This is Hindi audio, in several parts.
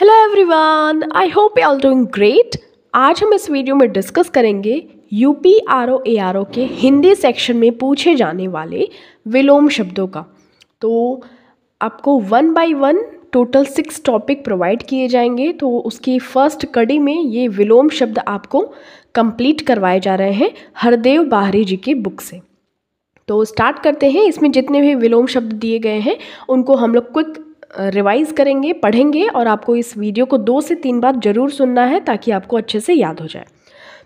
Hello everyone I hope you all doing great आज हम इस वीडियो में डिस्कस करेंगे U P R O A R O के हिंदी सेक्शन में पूछे जाने वाले विलोम शब्दों का तो आपको one by one total six topic provide किए जाएंगे तो उसकी फर्स्ट कड़ी में ये विलोम शब्द आपको कंप्लीट करवाए जा रहे हैं हरदेव बाहरी जी की बुक से तो स्टार्ट करते हैं इसमें जितने भी विलोम शब्द दिए गए हैं उनको हम लोग क्विक रिवाइज़ करेंगे पढ़ेंगे और आपको इस वीडियो को दो से तीन बार ज़रूर सुनना है ताकि आपको अच्छे से याद हो जाए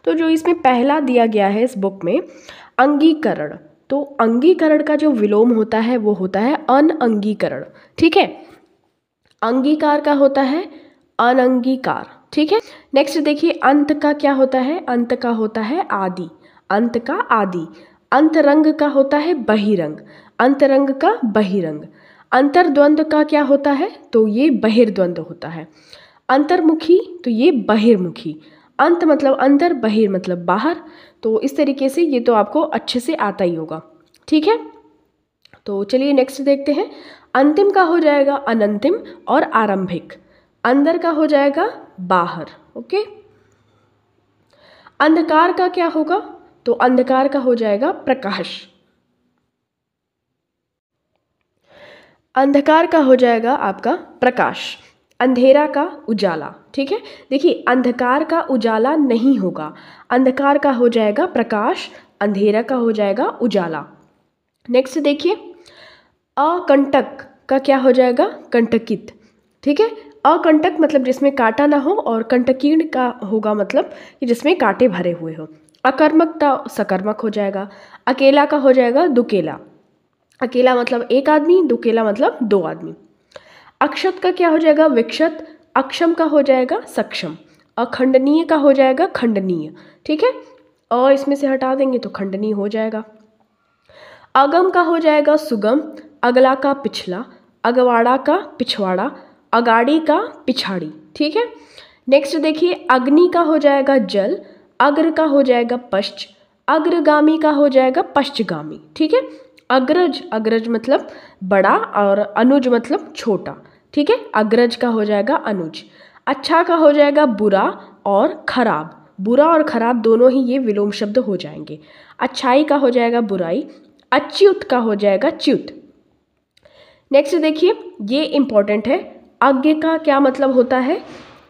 तो जो इसमें पहला दिया गया है इस बुक में अंगीकरण तो अंगीकरण का जो विलोम होता है वो होता है अन अंगीकरण ठीक है अंगीकार का होता है अनंगीकार ठीक है नेक्स्ट देखिए अंत का क्या होता है अंत का होता है आदि अंत का आदि अंतरंग का होता है बहिरंग अंतरंग का बहिरंग अंतर्द्वंद का क्या होता है तो ये बहिर्द्वंद होता है अंतर्मुखी तो ये बहिर्मुखी अंत मतलब अंदर बहिर मतलब बाहर तो इस तरीके से ये तो आपको अच्छे से आता ही होगा ठीक है तो चलिए नेक्स्ट देखते हैं अंतिम का हो जाएगा अनंतिम और आरंभिक अंदर का हो जाएगा बाहर ओके अंधकार का क्या होगा तो अंधकार का हो जाएगा प्रकाश अंधकार का हो जाएगा आपका प्रकाश अंधेरा का उजाला ठीक है देखिए अंधकार का उजाला नहीं होगा अंधकार का हो जाएगा प्रकाश अंधेरा का हो जाएगा उजाला नेक्स्ट देखिए अकंटक का क्या हो जाएगा कंटकित ठीक है अकंटक मतलब जिसमें काटा ना हो और कंटकीर्ण का होगा मतलब कि जिसमें कांटे भरे हुए हो अकर्मक का सकर्मक हो जाएगा अकेला का हो जाएगा दुकेला अकेला मतलब एक आदमी दुकेला मतलब दो आदमी अक्षत का क्या हो जाएगा विक्षत अक्षम का हो जाएगा सक्षम अखंडनीय का हो जाएगा खंडनीय ठीक है और इसमें से हटा देंगे तो खंडनीय हो जाएगा अगम का हो जाएगा सुगम अगला का पिछला अगवाड़ा का पिछवाड़ा अगाड़ी का पिछाड़ी ठीक है नेक्स्ट देखिए अग्नि का हो जाएगा जल अग्र का हो जाएगा पश्च अग्रगामी का हो जाएगा पश्चगामी ठीक है अग्रज अग्रज मतलब बड़ा और अनुज मतलब छोटा ठीक है अग्रज का हो जाएगा अनुज अच्छा का हो जाएगा बुरा और खराब बुरा और खराब दोनों ही ये विलोम शब्द हो जाएंगे अच्छाई का हो जाएगा बुराई अच्युत का हो जाएगा च्युत नेक्स्ट देखिए ये इंपॉर्टेंट है अज्ञ का क्या मतलब होता है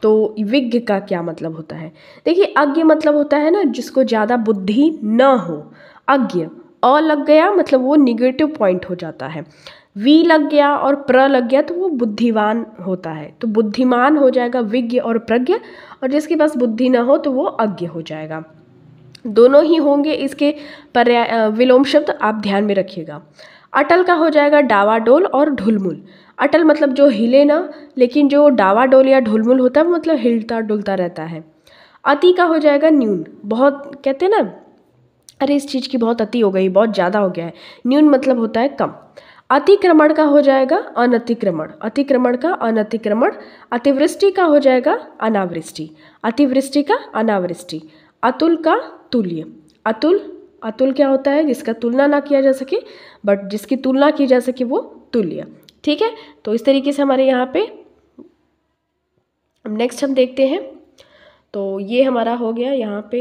तो विज्ञ का क्या मतलब होता है देखिए अज्ञ मतलब होता है ना जिसको ज़्यादा बुद्धि न हो अज्ञ अ लग गया मतलब वो निगेटिव पॉइंट हो जाता है वी लग गया और प्र लग गया तो वो बुद्धिवान होता है तो बुद्धिमान हो जाएगा विज्ञ और प्रज्ञ और जिसके पास बुद्धि ना हो तो वो अज्ञ हो जाएगा दोनों ही होंगे इसके पर्या विलोम शब्द आप ध्यान में रखिएगा अटल का हो जाएगा डावाडोल और ढुलमुल अटल मतलब जो हिले ना लेकिन जो डावाडोल या ढुलमुल होता है वो मतलब हिलता डुलता रहता है अति का हो जाएगा न्यून बहुत कहते हैं ना अरे इस चीज़ की बहुत अति हो गई बहुत ज़्यादा हो गया है न्यून मतलब होता है कम अतिक्रमण का हो जाएगा अनतिक्रमण अतिक्रमण का अनतिक्रमण अतिवृष्टि का हो जाएगा अनावृष्टि अतिवृष्टि का अनावृष्टि अतुल का तुल्य अतुल अतुल क्या होता है जिसका तुलना ना किया जा सके बट जिसकी तुलना की जा सके वो तुल्य ठीक है तो इस तरीके से हमारे यहाँ पे नेक्स्ट हम देखते हैं तो ये हमारा हो गया यहाँ पे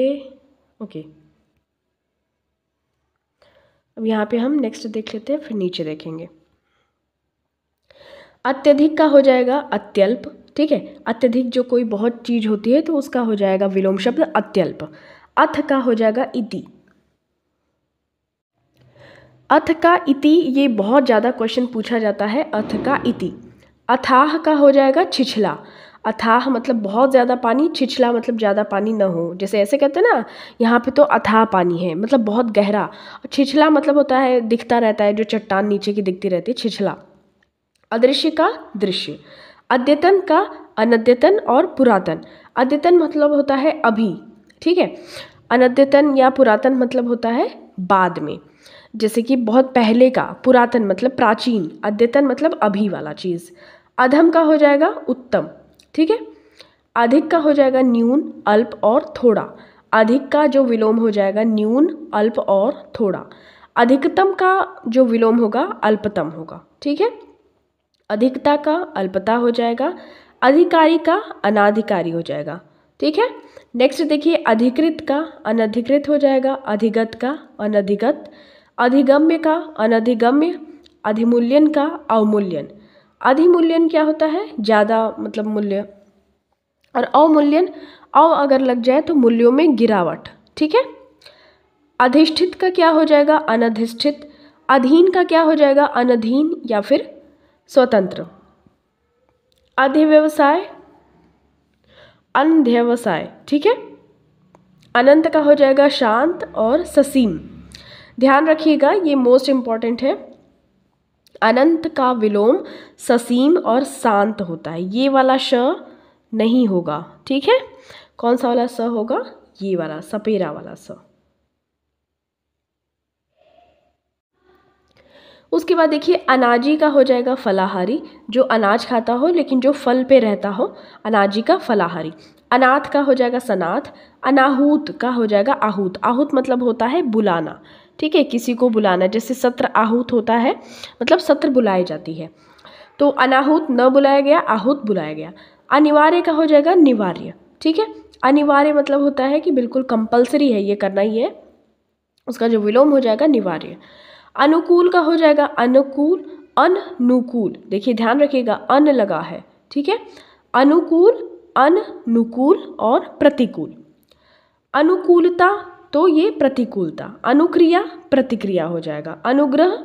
ओके okay. अब यहाँ पे हम नेक्स्ट देख लेते हैं फिर नीचे देखेंगे अत्यधिक का हो जाएगा अत्यल्प ठीक है अत्यधिक जो कोई बहुत चीज़ होती है तो उसका हो जाएगा विलोम शब्द अत्यल्प अथ का हो जाएगा इति अथ का इति ये बहुत ज़्यादा क्वेश्चन पूछा जाता है अथ का इति अथाह का हो जाएगा छिछला अथाह मतलब बहुत ज़्यादा पानी छिछला मतलब ज़्यादा पानी ना हो जैसे ऐसे कहते हैं ना यहाँ पे तो अथाह पानी है मतलब बहुत गहरा और छिछला मतलब होता है दिखता रहता है जो चट्टान नीचे की दिखती रहती है छिछला अदृश्य का दृश्य अद्यतन का अनद्यतन और पुरातन अद्यतन मतलब होता है अभी ठीक है अनद्यतन या पुरातन मतलब होता है बाद में जैसे कि बहुत पहले का पुरातन मतलब प्राचीन अद्यतन मतलब अभी वाला चीज़ अधम का हो जाएगा उत्तम ठीक है अधिक का हो जाएगा न्यून अल्प और थोड़ा अधिक का जो विलोम हो जाएगा न्यून अल्प और थोड़ा अधिकतम का जो विलोम होगा अल्पतम होगा ठीक है अधिकता का अल्पता हो जाएगा अधिकारी का अनाधिकारी हो जाएगा ठीक है नेक्स्ट देखिए अधिकृत का अनधिकृत हो जाएगा अधिगत का अनधिगत अधिगम्य का अनधिगम्य अधिमूल्यन का अवमूल्यन अधिमूल्यन क्या होता है ज़्यादा मतलब मूल्य और अवमूल्यन अव अगर लग जाए तो मूल्यों में गिरावट ठीक है अधिष्ठित का क्या हो जाएगा अनधिष्ठित अधीन का क्या हो जाएगा अनधीन या फिर स्वतंत्र अधिव्यवसाय अनध्यवसाय ठीक है अनंत का हो जाएगा शांत और ससीम ध्यान रखिएगा ये मोस्ट इम्पॉर्टेंट है अनंत का विलोम ससीम और शांत होता है ये वाला श नहीं होगा ठीक है कौन सा वाला स होगा ये वाला सपेरा वाला स उसके बाद देखिए अनाजी का हो जाएगा फलाहारी जो अनाज खाता हो लेकिन जो फल पे रहता हो अनाजी का फलाहारी अनाथ का हो जाएगा सनाथ अनाहूत का हो जाएगा आहूत आहूत मतलब होता है बुलाना ठीक है किसी को बुलाना जैसे सत्र आहूत होता है मतलब सत्र बुलाई जाती है तो अनाहूत न बुलाया गया आहूत बुलाया गया अनिवार्य का हो जाएगा निवार्य ठीक है अनिवार्य मतलब होता है कि बिल्कुल कंपल्सरी है ये करना ही है उसका जो विलोम हो जाएगा निवार्य अनुकूल का हो जाएगा अनुकूल अनुकूल देखिए ध्यान रखिएगा अन लगा है ठीक है अनुकूल अनुकूल और प्रतिकूल अनुकूलता तो ये प्रतिकूलता अनुक्रिया प्रतिक्रिया हो जाएगा अनुग्रह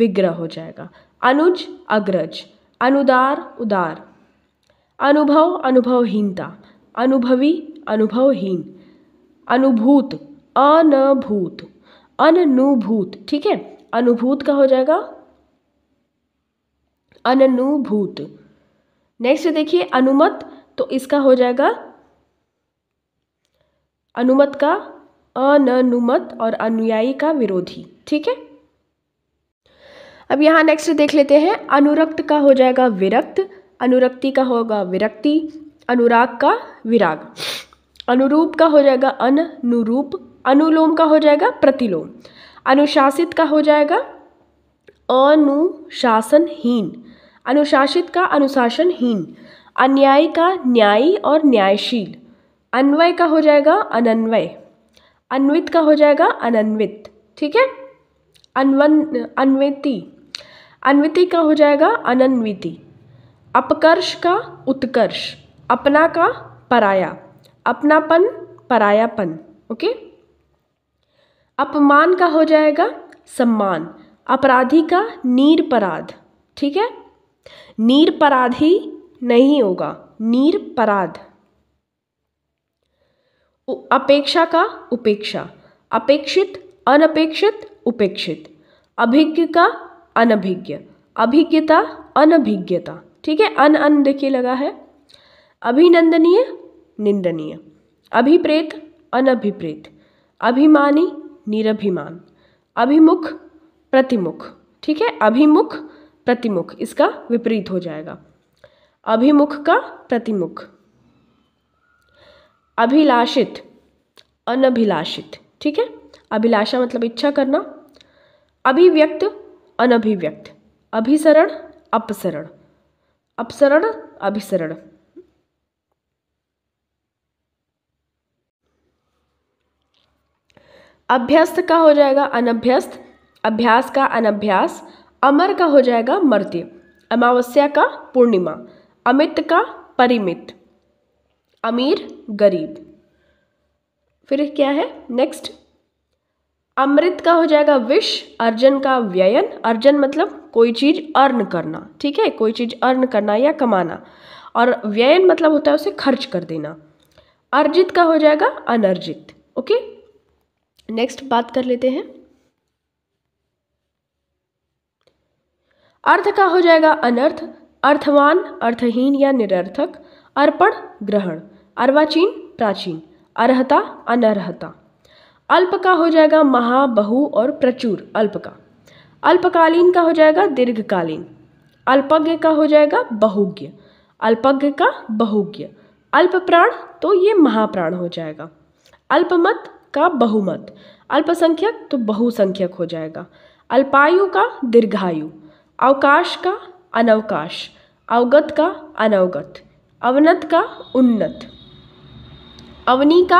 विग्रह हो जाएगा अनुज अग्रज अनुदार उदार अनुभव अनुभवहीनता अनुभवी अनुभवहीन अनुभूत अनभूत अननुभूत ठीक है अनुभूत का हो जाएगा अननुभूत नेक्स्ट देखिए अनुमत तो इसका हो जाएगा अनुमत का अननुमत और अनुयायी का विरोधी ठीक है अब यहाँ नेक्स्ट देख लेते हैं अनुरक्त का हो जाएगा विरक्त अनुरक्ति का होगा विरक्ति अनुराग का विराग अनुरूप का हो जाएगा अनुरूप अनुलोम का हो जाएगा प्रतिलोम अनुशासित का हो जाएगा अनुशासनहीन अनुशासित का अनुशासनहीन अन्यायी का न्यायी और न्यायशील अन्वय का हो जाएगा अनन्वय अन्वित का हो जाएगा अनन्वित ठीक है अनवन अन्विति अन्विति का हो जाएगा अनन्विति अपकर्ष का उत्कर्ष अपना का पराया अपनापन परायापन ओके अपमान का हो जाएगा सम्मान अपराधी का नीरपराध ठीक है नीरपराधी नहीं होगा नीरपराध अपेक्षा का उपेक्षा अपेक्षित अनपेक्षित उपेक्षित अभिज्ञ का अनभिज्ञ अभिज्ञता अनभिज्ञता ठीक है अन अन देखिए लगा है अभिनंदनीय निंदनीय अभिप्रेत अनभिप्रेत अभिमानी निरभिमान अभिमुख प्रतिमुख ठीक है अभिमुख प्रतिमुख इसका विपरीत हो जाएगा अभिमुख का प्रतिमुख अभिलाषित अनभिलाषित ठीक है अभिलाषा मतलब इच्छा करना अभिव्यक्त अनभिव्यक्त अभिसरण अपसरण अपसरण अभिसरण अभ्यस्त का हो जाएगा अनभ्यस्त अभ्यास का अनभ्यास अमर का हो जाएगा मर्त्य अमावस्या का पूर्णिमा अमित का परिमित अमीर गरीब फिर क्या है नेक्स्ट अमृत का हो जाएगा विष अर्जन का व्ययन अर्जन मतलब कोई चीज़ अर्न करना ठीक है कोई चीज़ अर्न करना या कमाना और व्ययन मतलब होता है उसे खर्च कर देना अर्जित का हो जाएगा अनर्जित ओके नेक्स्ट बात कर लेते हैं अर्थ का हो जाएगा अनर्थ अर्थवान अर्थहीन या निरर्थक अर्पण ग्रहण अर्वाचीन प्राचीन अर्हता अनर्हता अल्प का हो जाएगा महा बहु और प्रचुर अल्प का अल्पकालीन का हो जाएगा दीर्घकालीन अल्पज्ञ का हो जाएगा बहुज्ञ अल्पज्ञ का बहुज्ञ अल्प प्राण तो ये महाप्राण हो जाएगा अल्पमत का बहुमत अल्पसंख्यक तो बहुसंख्यक हो जाएगा अल्पायु का दीर्घायु अवकाश का अनवकाश अवगत का अनवगत अवनत का उन्नत अवनी का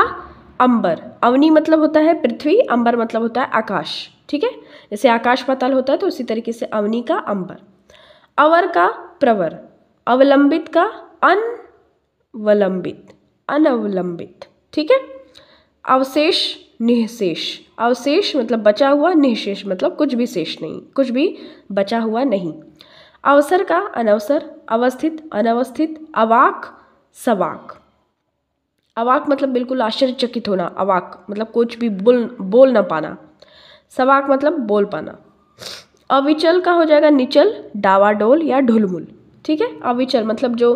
अंबर अवनी मतलब होता है पृथ्वी अंबर मतलब होता है आकाश ठीक है जैसे आकाश पाताल होता है तो उसी तरीके से अवनी का अंबर अवर का प्रवर अवलंबित का अनवलंबित अनवलंबित ठीक है अवशेष निःशेष अवशेष मतलब बचा हुआ निःशेष मतलब कुछ भी शेष नहीं कुछ भी बचा हुआ नहीं अवसर का अनवसर अवस्थित अनवस्थित अवाक सवाक अवाक मतलब बिल्कुल आश्चर्यचकित होना अवाक मतलब कुछ भी बोल बोल ना पाना सवाक मतलब बोल पाना अविचल का हो जाएगा निचल डावाडोल या ढुलमुल ठीक है अविचल मतलब जो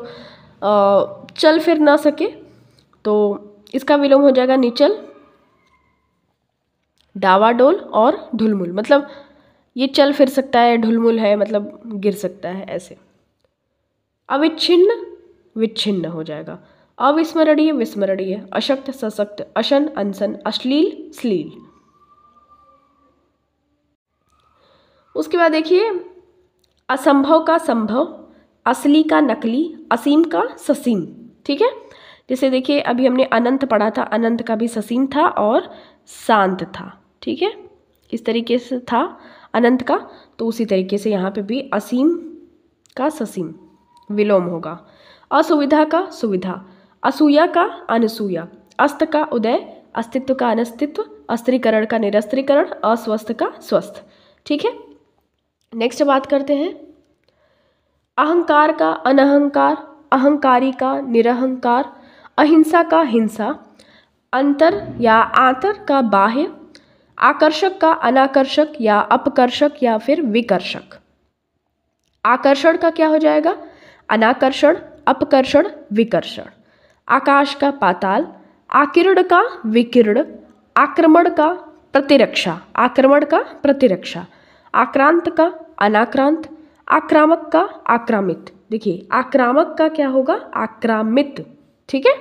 आ, चल फिर ना सके तो इसका विलोम हो जाएगा निचल डावाडोल और ढुलमुल मतलब ये चल फिर सकता है ढुलमुल है मतलब गिर सकता है ऐसे अविच्छिन्न विच्छिन्न हो जाएगा अविस्मरणीय विस्मरणीय अशक्त सशक्त अशन अनसन अश्लील श्लील उसके बाद देखिए असंभव का संभव असली का नकली असीम का ससीम ठीक है जैसे देखिए अभी हमने अनंत पढ़ा था अनंत का भी ससीम था और शांत था ठीक है इस तरीके से था अनंत का तो उसी तरीके से यहाँ पे भी असीम का ससीम विलोम होगा असुविधा का सुविधा असूया का अनसूया अस्त का उदय अस्तित्व का अनस्तित्व अस्त्रीकरण का निरस्त्रीकरण अस्वस्थ का स्वस्थ ठीक है नेक्स्ट बात करते हैं अहंकार का अनहंकार अहंकारी का निरहंकार अहिंसा का हिंसा अंतर या आंतर का बाह्य आकर्षक का अनाकर्षक या अपकर्षक या फिर विकर्षक आकर्षण का क्या हो जाएगा अनाकर्षण अपकर्षण विकर्षण आकाश का पाताल आकिरण का विकिरण आक्रमण का प्रतिरक्षा आक्रमण का प्रतिरक्षा आक्रांत का अनाक्रांत आक्रामक का आक्रामित देखिए आक्रामक का क्या होगा आक्रामित ठीक है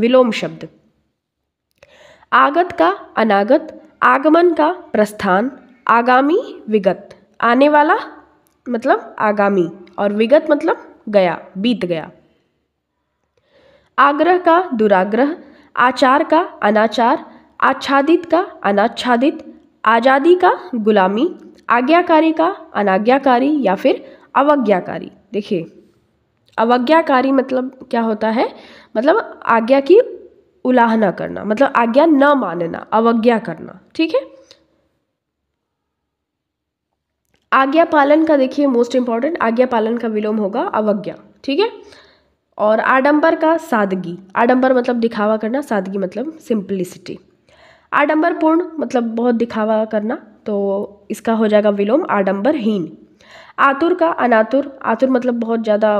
विलोम शब्द आगत का अनागत आगमन का प्रस्थान आगामी विगत आने वाला मतलब आगामी और विगत मतलब गया बीत गया आग्रह का दुराग्रह आचार का अनाचार आच्छादित का अनाच्छादित आज़ादी का गुलामी आज्ञाकारी का अनाज्ञाकारी या फिर अवज्ञाकारी देखिए अवज्ञाकारी मतलब क्या होता है मतलब आज्ञा की उलाहना करना मतलब आज्ञा न मानना अवज्ञा करना ठीक है आज्ञा पालन का देखिए मोस्ट इंपॉर्टेंट आज्ञा पालन का विलोम होगा अवज्ञा ठीक है और आडंबर का सादगी आडंबर मतलब दिखावा करना सादगी मतलब सिंप्लिसिटी आडंबरपूर्ण मतलब बहुत दिखावा करना तो इसका हो जाएगा विलोम आडंबरहीन आतुर का अनातुर आतुर मतलब बहुत ज़्यादा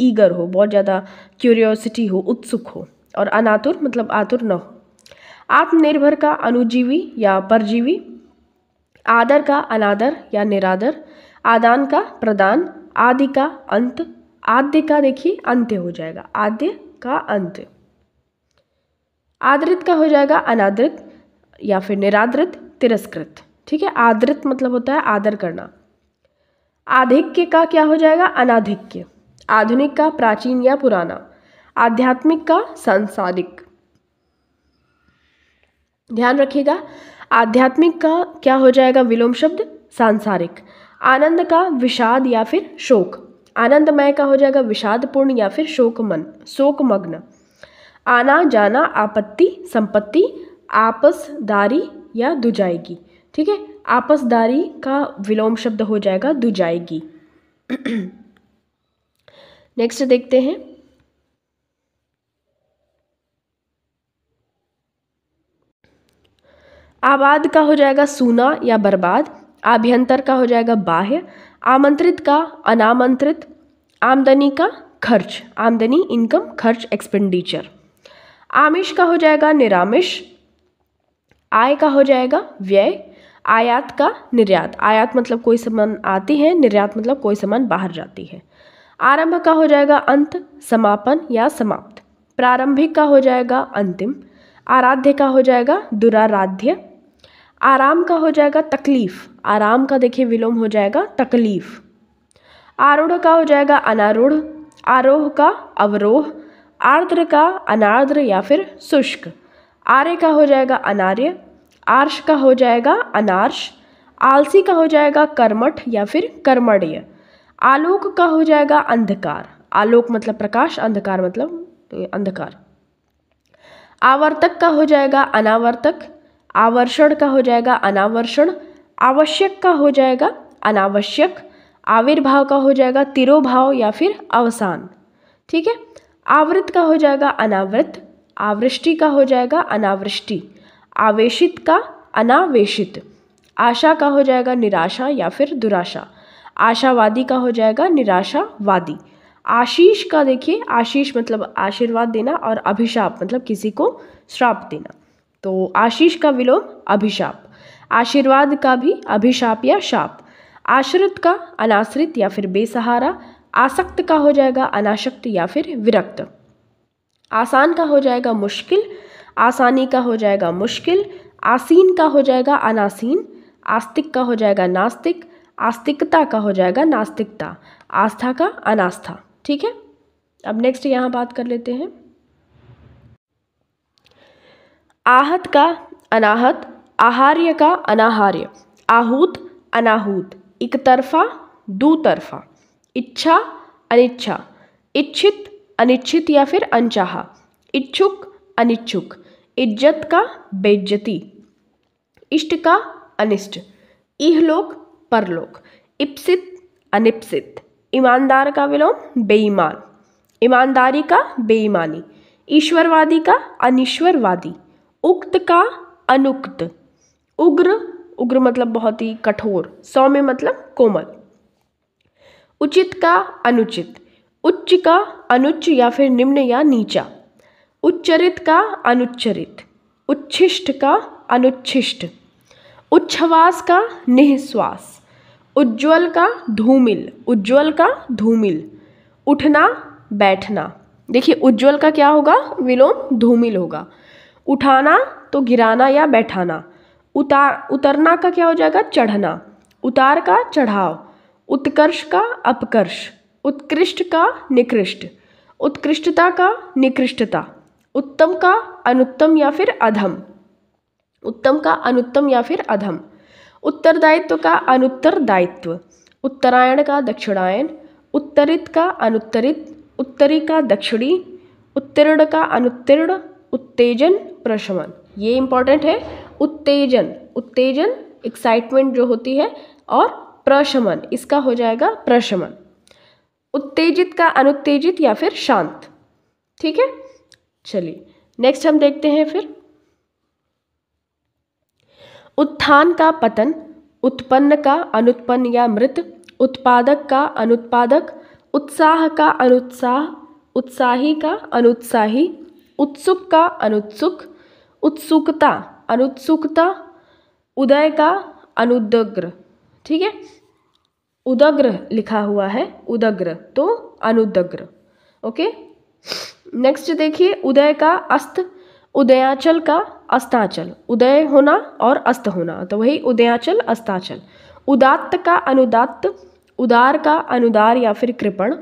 ईगर हो बहुत ज़्यादा क्यूरियोसिटी हो उत्सुक हो और अनातुर मतलब आतुर न हो आत्मनिर्भर का अनुजीवी या परजीवी आदर का अनादर या निरादर आदान का प्रदान आदि का अंत आद्य का देखिए अंत्य हो जाएगा आद्य का अंत्य आदृत का हो जाएगा अनादृत या फिर निरादृत तिरस्कृत ठीक है आदृत मतलब होता है आदर करना आधिक्य का क्या हो जाएगा अनाधिक्य आधुनिक का प्राचीन या पुराना आध्यात्मिक का सांसारिक ध्यान रखिएगा आध्यात्मिक का क्या हो जाएगा विलोम शब्द सांसारिक आनंद का विषाद या फिर शोक आनंदमय का हो जाएगा विषादपूर्ण या फिर शोकमन शोकमग्न आना जाना आपत्ति संपत्ति आपसदारी या दुजाएगी ठीक है आपसदारी का विलोम शब्द हो जाएगा दुजाएगी नेक्स्ट देखते हैं आबाद का हो जाएगा सूना या बर्बाद आभ्यंतर का हो जाएगा बाह्य आमंत्रित का अनामंत्रित आमदनी का खर्च आमदनी इनकम खर्च एक्सपेंडिचर आमिष का हो जाएगा निरामिष आय का हो जाएगा व्यय आयात का निर्यात आयात मतलब कोई सामान आती है निर्यात मतलब कोई सामान बाहर जाती है आरंभ का हो जाएगा अंत समापन या समाप्त प्रारंभिक का हो जाएगा अंतिम आराध्य का हो जाएगा दुराराध्य आराम का हो जाएगा तकलीफ़ आराम का देखिए विलोम हो जाएगा तकलीफ़ आरूढ़ का हो जाएगा अनारूढ़ आरोह का अवरोह आर्द्र का अनार्द्र या फिर शुष्क आर्य का हो जाएगा अनार्य आर्श का हो जाएगा अनार्श आलसी का हो जाएगा कर्मठ या फिर कर्मण्य आलोक का हो जाएगा अंधकार आलोक मतलब प्रकाश अंधकार मतलब अंधकार आवर्तक का हो जाएगा अनावर्तक आवर्षण का हो जाएगा अनावर्षण आवश्यक का हो जाएगा अनावश्यक आविर्भाव का हो जाएगा तिरोभाव या फिर अवसान ठीक है आवृत का हो जाएगा अनावृत आवृष्टि का हो जाएगा अनावृष्टि आवेशित का अनावेशित आशा का हो जाएगा निराशा या फिर दुराशा आशावादी का हो जाएगा निराशावादी आशीष का देखिए आशीष मतलब आशीर्वाद देना और अभिशाप मतलब किसी को श्राप देना तो आशीष का विलोम अभिशाप आशीर्वाद का भी अभिशाप या शाप आश्रित का अनाश्रित या फिर बेसहारा आसक्त का हो जाएगा अनाशक्त या फिर विरक्त आसान का हो जाएगा मुश्किल आसानी का हो जाएगा मुश्किल आसीन का हो जाएगा अनासीन आस्तिक का हो जाएगा नास्तिक आस्तिकता का हो जाएगा नास्तिकता आस्था का अनास्था ठीक है अब नेक्स्ट यहाँ बात कर लेते हैं आहत का अनाहत आहार्य का अनाहार्य आहूत अनाहूत एक तरफा दो तरफा इच्छा अनिच्छा इच्छित अनिच्छित या फिर अनचाहा इच्छुक अनिच्छुक इज्जत का बेज्जती इष्ट का अनिष्ट इहलोक परलोक इप्सित अनिप्सित ईमानदार का विलोम बेईमान ईमानदारी का बेईमानी ईश्वरवादी का अनिश्वरवादी उक्त का अनुक्त उग्र उग्र मतलब बहुत ही कठोर सौम्य मतलब कोमल उचित का अनुचित उच्च का अनुच्च या फिर निम्न या नीचा उच्चरित का अनुच्चरित उच्छिष्ट का अनुच्छिष्ट उच्छ्वास का निःश्वास उज्ज्वल का धूमिल उज्ज्वल का धूमिल उठना बैठना देखिए उज्ज्वल का क्या होगा विलोम धूमिल होगा उठाना तो गिराना या बैठाना उतार उतरना का क्या हो जाएगा चढ़ना उतार का चढ़ाव उत्कर्ष का अपकर्ष उत्कृष्ट का निकृष्ट उत्कृष्टता का निकृष्टता उत्तम का अनुत्तम या फिर अधम उत्तम का अनुत्तम या फिर अधम उत्तरदायित्व का अनुत्तर दायित्व उत्तरायण का दक्षिणायन उत्तरित का अनुत्तरित उत्तरी का दक्षिणी उत्तीर्ण का अनुत्तीर्ण उत्तेजन प्रशमन ये इंपॉर्टेंट है उत्तेजन उत्तेजन एक्साइटमेंट जो होती है और प्रशमन इसका हो जाएगा प्रशमन उत्तेजित का अनुत्तेजित या फिर शांत ठीक है चलिए नेक्स्ट हम देखते हैं फिर उत्थान का पतन उत्पन्न का अनुत्पन्न या मृत उत्पादक का अनुत्पादक उत्साह का अनुत्साह उत्साही का अनुत्साही उत्सुक का अनुत्सुक उत्सुकता अनुत्सुकता उदय का अनुदग्र ठीक है उदग्र लिखा हुआ है उदग्र तो अनुदग्र ओके नेक्स्ट देखिए उदय का अस्त उदयाचल का अस्ताचल उदय होना और अस्त होना तो वही उदयाचल अस्ताचल उदात्त का अनुदात्त उदार का अनुदार या फिर कृपण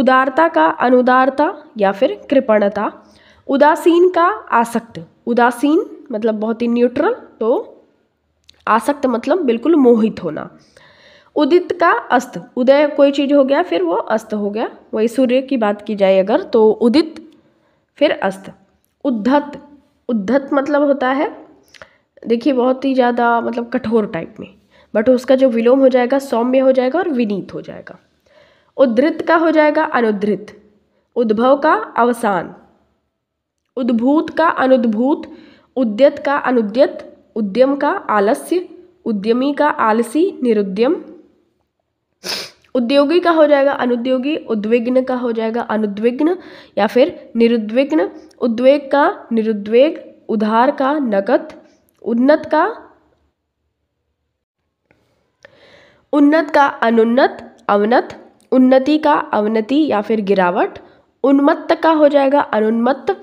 उदारता का अनुदारता या फिर कृपणता उदासीन का आसक्त उदासीन मतलब बहुत ही न्यूट्रल तो आसक्त मतलब बिल्कुल मोहित होना उदित का अस्त उदय कोई चीज़ हो गया फिर वो अस्त हो गया वही सूर्य की बात की जाए अगर तो उदित फिर अस्त उद्धत उद्धत मतलब होता है देखिए बहुत ही ज़्यादा मतलब कठोर टाइप में बट उसका जो विलोम हो जाएगा सौम्य हो जाएगा और विनीत हो जाएगा उद्धृत का हो जाएगा अनुद्धृत उद्भव का अवसान उद्भूत का अनुद्भूत उद्यत का अनुद्यत उद्यम का आलस्य उद्यमी का आलसी निरुद्यम उद्योगी का हो जाएगा अनुद्योगी उद्विग्न का हो जाएगा अनुद्विग्न या फिर निरुद्विग्न उद्वेग का निरुद्वेग उधार का नकद उन्नत का उन्नत का अनुन्नत अवनत उन्नति का अवनति या फिर गिरावट उन्मत्त का हो जाएगा अनुन्मत्त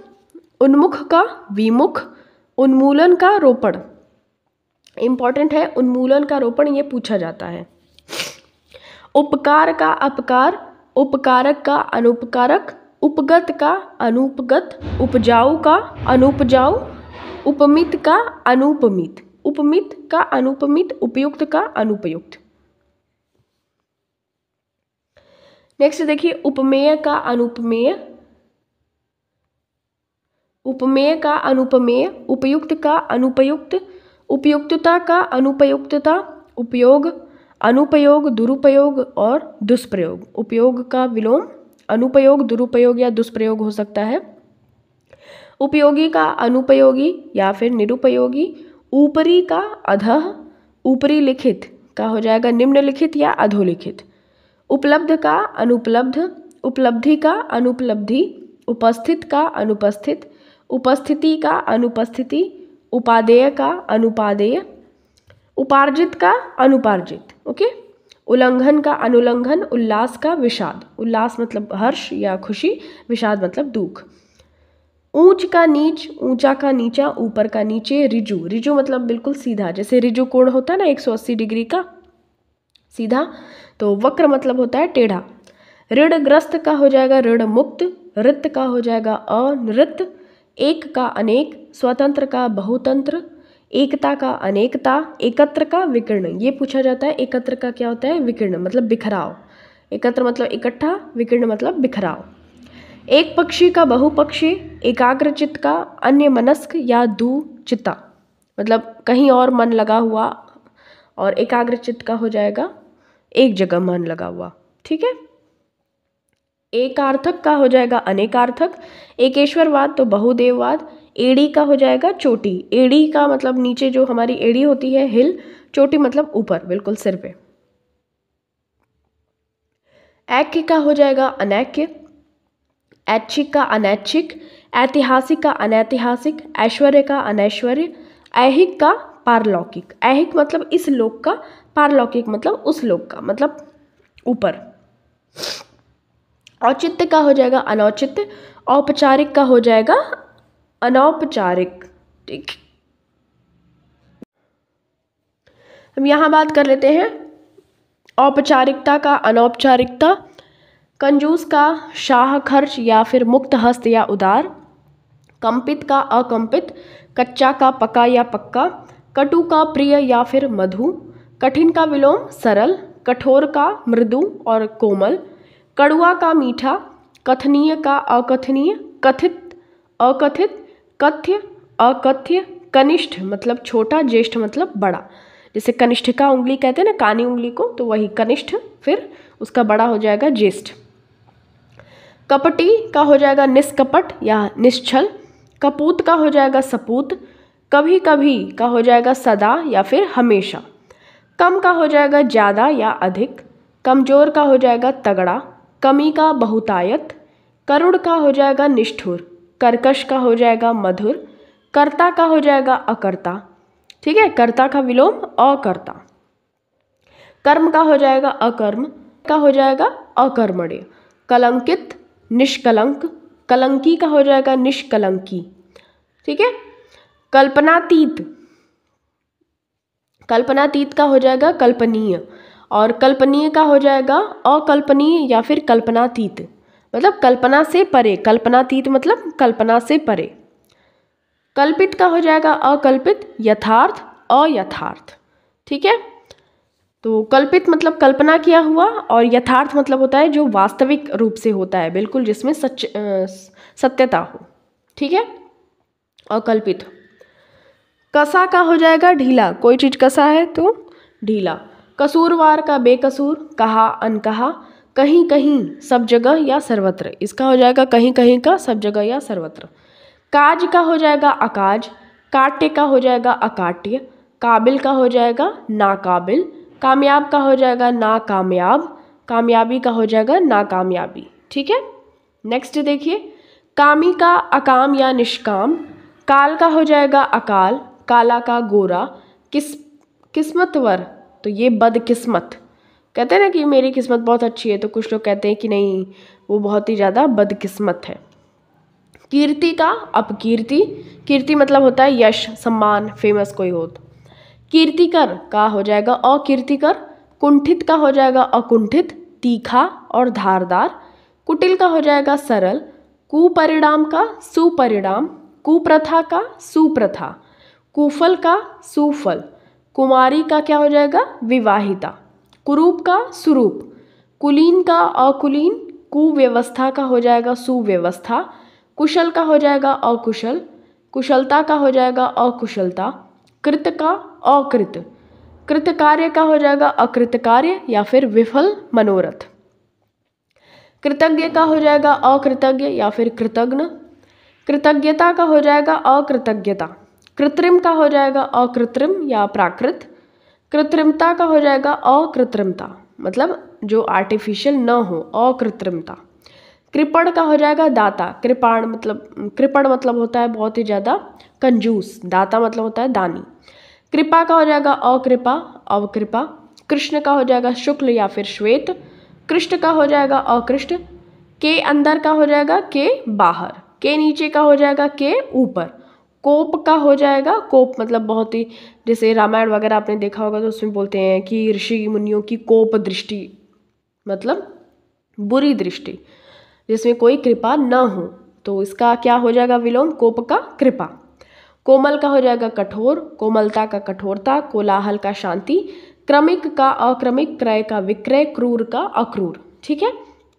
उन्मुख का विमुख उन्मूलन का रोपण इम्पॉर्टेंट है उन्मूलन का रोपण ये पूछा जाता है उपकार का अपकार उपकारक का अनुपकारक उपगत का अनुपगत उपजाऊ का अनुपजाऊ उपमित का अनुपमित उपमित का अनुपमित उपयुक्त का अनुपयुक्त नेक्स्ट देखिए उपमेय का अनुपमेय उपमेय का अनुपमेय उपयुक्त का अनुपयुक्त उपयुक्तता का अनुपयुक्तता उपयोग अनुपयोग दुरुपयोग और दुष्प्रयोग उपयोग का विलोम अनुपयोग दुरुपयोग या दुष्प्रयोग हो सकता है उपयोगी का अनुपयोगी या फिर निरुपयोगी ऊपरी का अधः ऊपरी लिखित का हो जाएगा निम्नलिखित या अधोलिखित उपलब्ध का अनुपलब्ध उपलब्धि का अनुपलब्धि उपस्थित का अनुपस्थित उपस्थिति का अनुपस्थिति उपादेय का अनुपादेय उपार्जित का अनुपार्जित ओके उल्लंघन का अनुलंघन उल्लास का विषाद उल्लास मतलब हर्ष या खुशी विषाद मतलब दुख ऊंच का नीच ऊंचा का नीचा ऊपर का नीचे रिजु रिजु मतलब बिल्कुल सीधा जैसे रिजु कोण होता है ना 180 डिग्री का सीधा तो वक्र मतलब होता है टेढ़ा ऋणग्रस्त का हो जाएगा ऋण मुक्त ऋत का हो जाएगा अनृत एक का अनेक स्वतंत्र का बहुतंत्र एकता का अनेकता एकत्र का विकीर्ण ये पूछा जाता है एकत्र का क्या होता है विकीर्ण मतलब बिखराव एकत्र मतलब इकट्ठा विकीर्ण मतलब बिखराव एक पक्षी का बहुपक्षी एकाग्रचित का अन्य मनस्क या दू चित्ता मतलब कहीं और मन लगा हुआ और एकाग्रचित का हो जाएगा एक जगह मन लगा हुआ ठीक है एकार्थक का हो जाएगा अनेकार्थक एकेश्वरवाद तो बहुदेववाद एड़ी का हो जाएगा चोटी एड़ी का मतलब नीचे जो हमारी एड़ी होती है हिल चोटी मतलब ऊपर बिल्कुल सिर पे ऐक्य का हो जाएगा अनैक्य ऐच्छिक का अनैच्छिक ऐतिहासिक का अनैतिहासिक ऐश्वर्य का अनैश्वर्य ऐहिक का पारलौकिक ऐहिक मतलब इस लोक का पारलौकिक मतलब उस लोक का मतलब ऊपर औचित्य का हो जाएगा अनौचित्य औपचारिक का हो जाएगा अनौपचारिक ठीक हम यहाँ बात कर लेते हैं औपचारिकता का अनौपचारिकता कंजूस का शाह खर्च या फिर मुक्त हस्त या उदार कंपित का अकंपित कच्चा का पका या पक्का कटु का प्रिय या फिर मधु कठिन का विलोम सरल कठोर का मृदु और कोमल कड़ुआ का मीठा कथनीय का अकथनीय कथित अकथित कथ्य अकथ्य कनिष्ठ मतलब छोटा ज्येष्ठ मतलब बड़ा जैसे कनिष्ठ का उंगली कहते हैं ना कानी उंगली को तो वही कनिष्ठ फिर उसका बड़ा हो जाएगा ज्येष्ठ कपटी का हो जाएगा निष्कपट या निश्छल कपूत का हो जाएगा सपूत कभी कभी का हो जाएगा सदा या फिर हमेशा कम का हो जाएगा ज़्यादा या अधिक कमज़ोर का हो जाएगा तगड़ा कमी का बहुतायत करुण का हो जाएगा निष्ठुर कर्कश का हो जाएगा मधुर कर्ता का हो जाएगा अकर्ता ठीक है कर्ता का विलोम अकर्ता कर्म का हो जाएगा अकर्म का हो जाएगा अकर्मण्य कलंकित निष्कलंक कलंकी का हो जाएगा निष्कलंकी ठीक है कल्पनातीत कल्पनातीत का हो जाएगा कल्पनीय और कल्पनीय का हो जाएगा अकल्पनीय या फिर कल्पनातीत मतलब कल्पना से परे कल्पनातीत मतलब कल्पना से परे कल्पित का हो जाएगा अकल्पित यथार्थ अयथार्थ ठीक है तो कल्पित मतलब कल्पना किया हुआ और यथार्थ मतलब होता है जो वास्तविक रूप से होता है बिल्कुल जिसमें सच सत्यता हो ठीक है अकल्पित कसा का हो जाएगा ढीला कोई चीज़ कसा है तो ढीला कसूरवार का बेकसूर कहा अनकहा कहीं कहीं सब जगह या सर्वत्र इसका हो जाएगा कहीं कहीं का सब जगह या सर्वत्र काज का हो जाएगा अकाज काट्य का हो जाएगा अकाट्य काबिल का हो जाएगा नाकाबिल कामयाब का हो जाएगा नाकामयाब कामयाबी का हो जाएगा नाकामयाबी ठीक है नेक्स्ट देखिए कामी का अकाम या निष्काम काल का हो जाएगा अकाल काला का गोरा किस किस्मतवर तो ये बदकिस्मत कहते हैं ना कि मेरी किस्मत बहुत अच्छी है तो कुछ लोग कहते हैं कि नहीं वो बहुत ही ज़्यादा बदकिस्मत है कीर्ति का अपकीर्ति कीर्ति मतलब होता है यश सम्मान फेमस कोई हो तो कीर्तिकर का हो जाएगा अकीर्तिकर कुंठित का हो जाएगा अकुंठित तीखा और धारदार कुटिल का हो जाएगा सरल कुपरिणाम का सुपरिणाम कुप्रथा का सुप्रथा कुफल का सुफल कुमारी का क्या हो जाएगा विवाहिता कुरूप का स्वरूप कुलीन का अकुलीन कुव्यवस्था का हो जाएगा सुव्यवस्था कुशल का हो जाएगा अकुशल कुशलता का हो जाएगा अकुशलता कृत का अकृत कृत कार्य का हो जाएगा अकृत कार्य या फिर विफल मनोरथ कृतज्ञ का हो जाएगा अकृतज्ञ या फिर कृतज्ञ कृतज्ञता का हो जाएगा अकृतज्ञता कृत्रिम का हो जाएगा अकृत्रिम या प्राकृत कृत्रिमता का हो जाएगा अकृत्रिमता मतलब जो आर्टिफिशियल न हो अकृत्रिमता कृपण का हो जाएगा दाता कृपाण मतलब कृपण मतलब होता है बहुत ही ज़्यादा कंजूस दाता मतलब होता है दानी कृपा का हो जाएगा अकृपा अवकृपा कृष्ण का हो जाएगा शुक्ल या फिर श्वेत कृष्ण का हो जाएगा अकृष्ट के अंदर का हो जाएगा के बाहर के नीचे का हो जाएगा के ऊपर कोप का हो जाएगा कोप मतलब बहुत ही जैसे रामायण वगैरह आपने देखा होगा तो उसमें बोलते हैं कि ऋषि मुनियों की कोप दृष्टि मतलब बुरी दृष्टि जिसमें कोई कृपा न हो तो इसका क्या हो जाएगा विलोम कोप का कृपा कोमल का हो जाएगा कठोर कोमलता का कठोरता कोलाहल का शांति क्रमिक का अक्रमिक क्रय का विक्रय क्रूर का अक्रूर ठीक है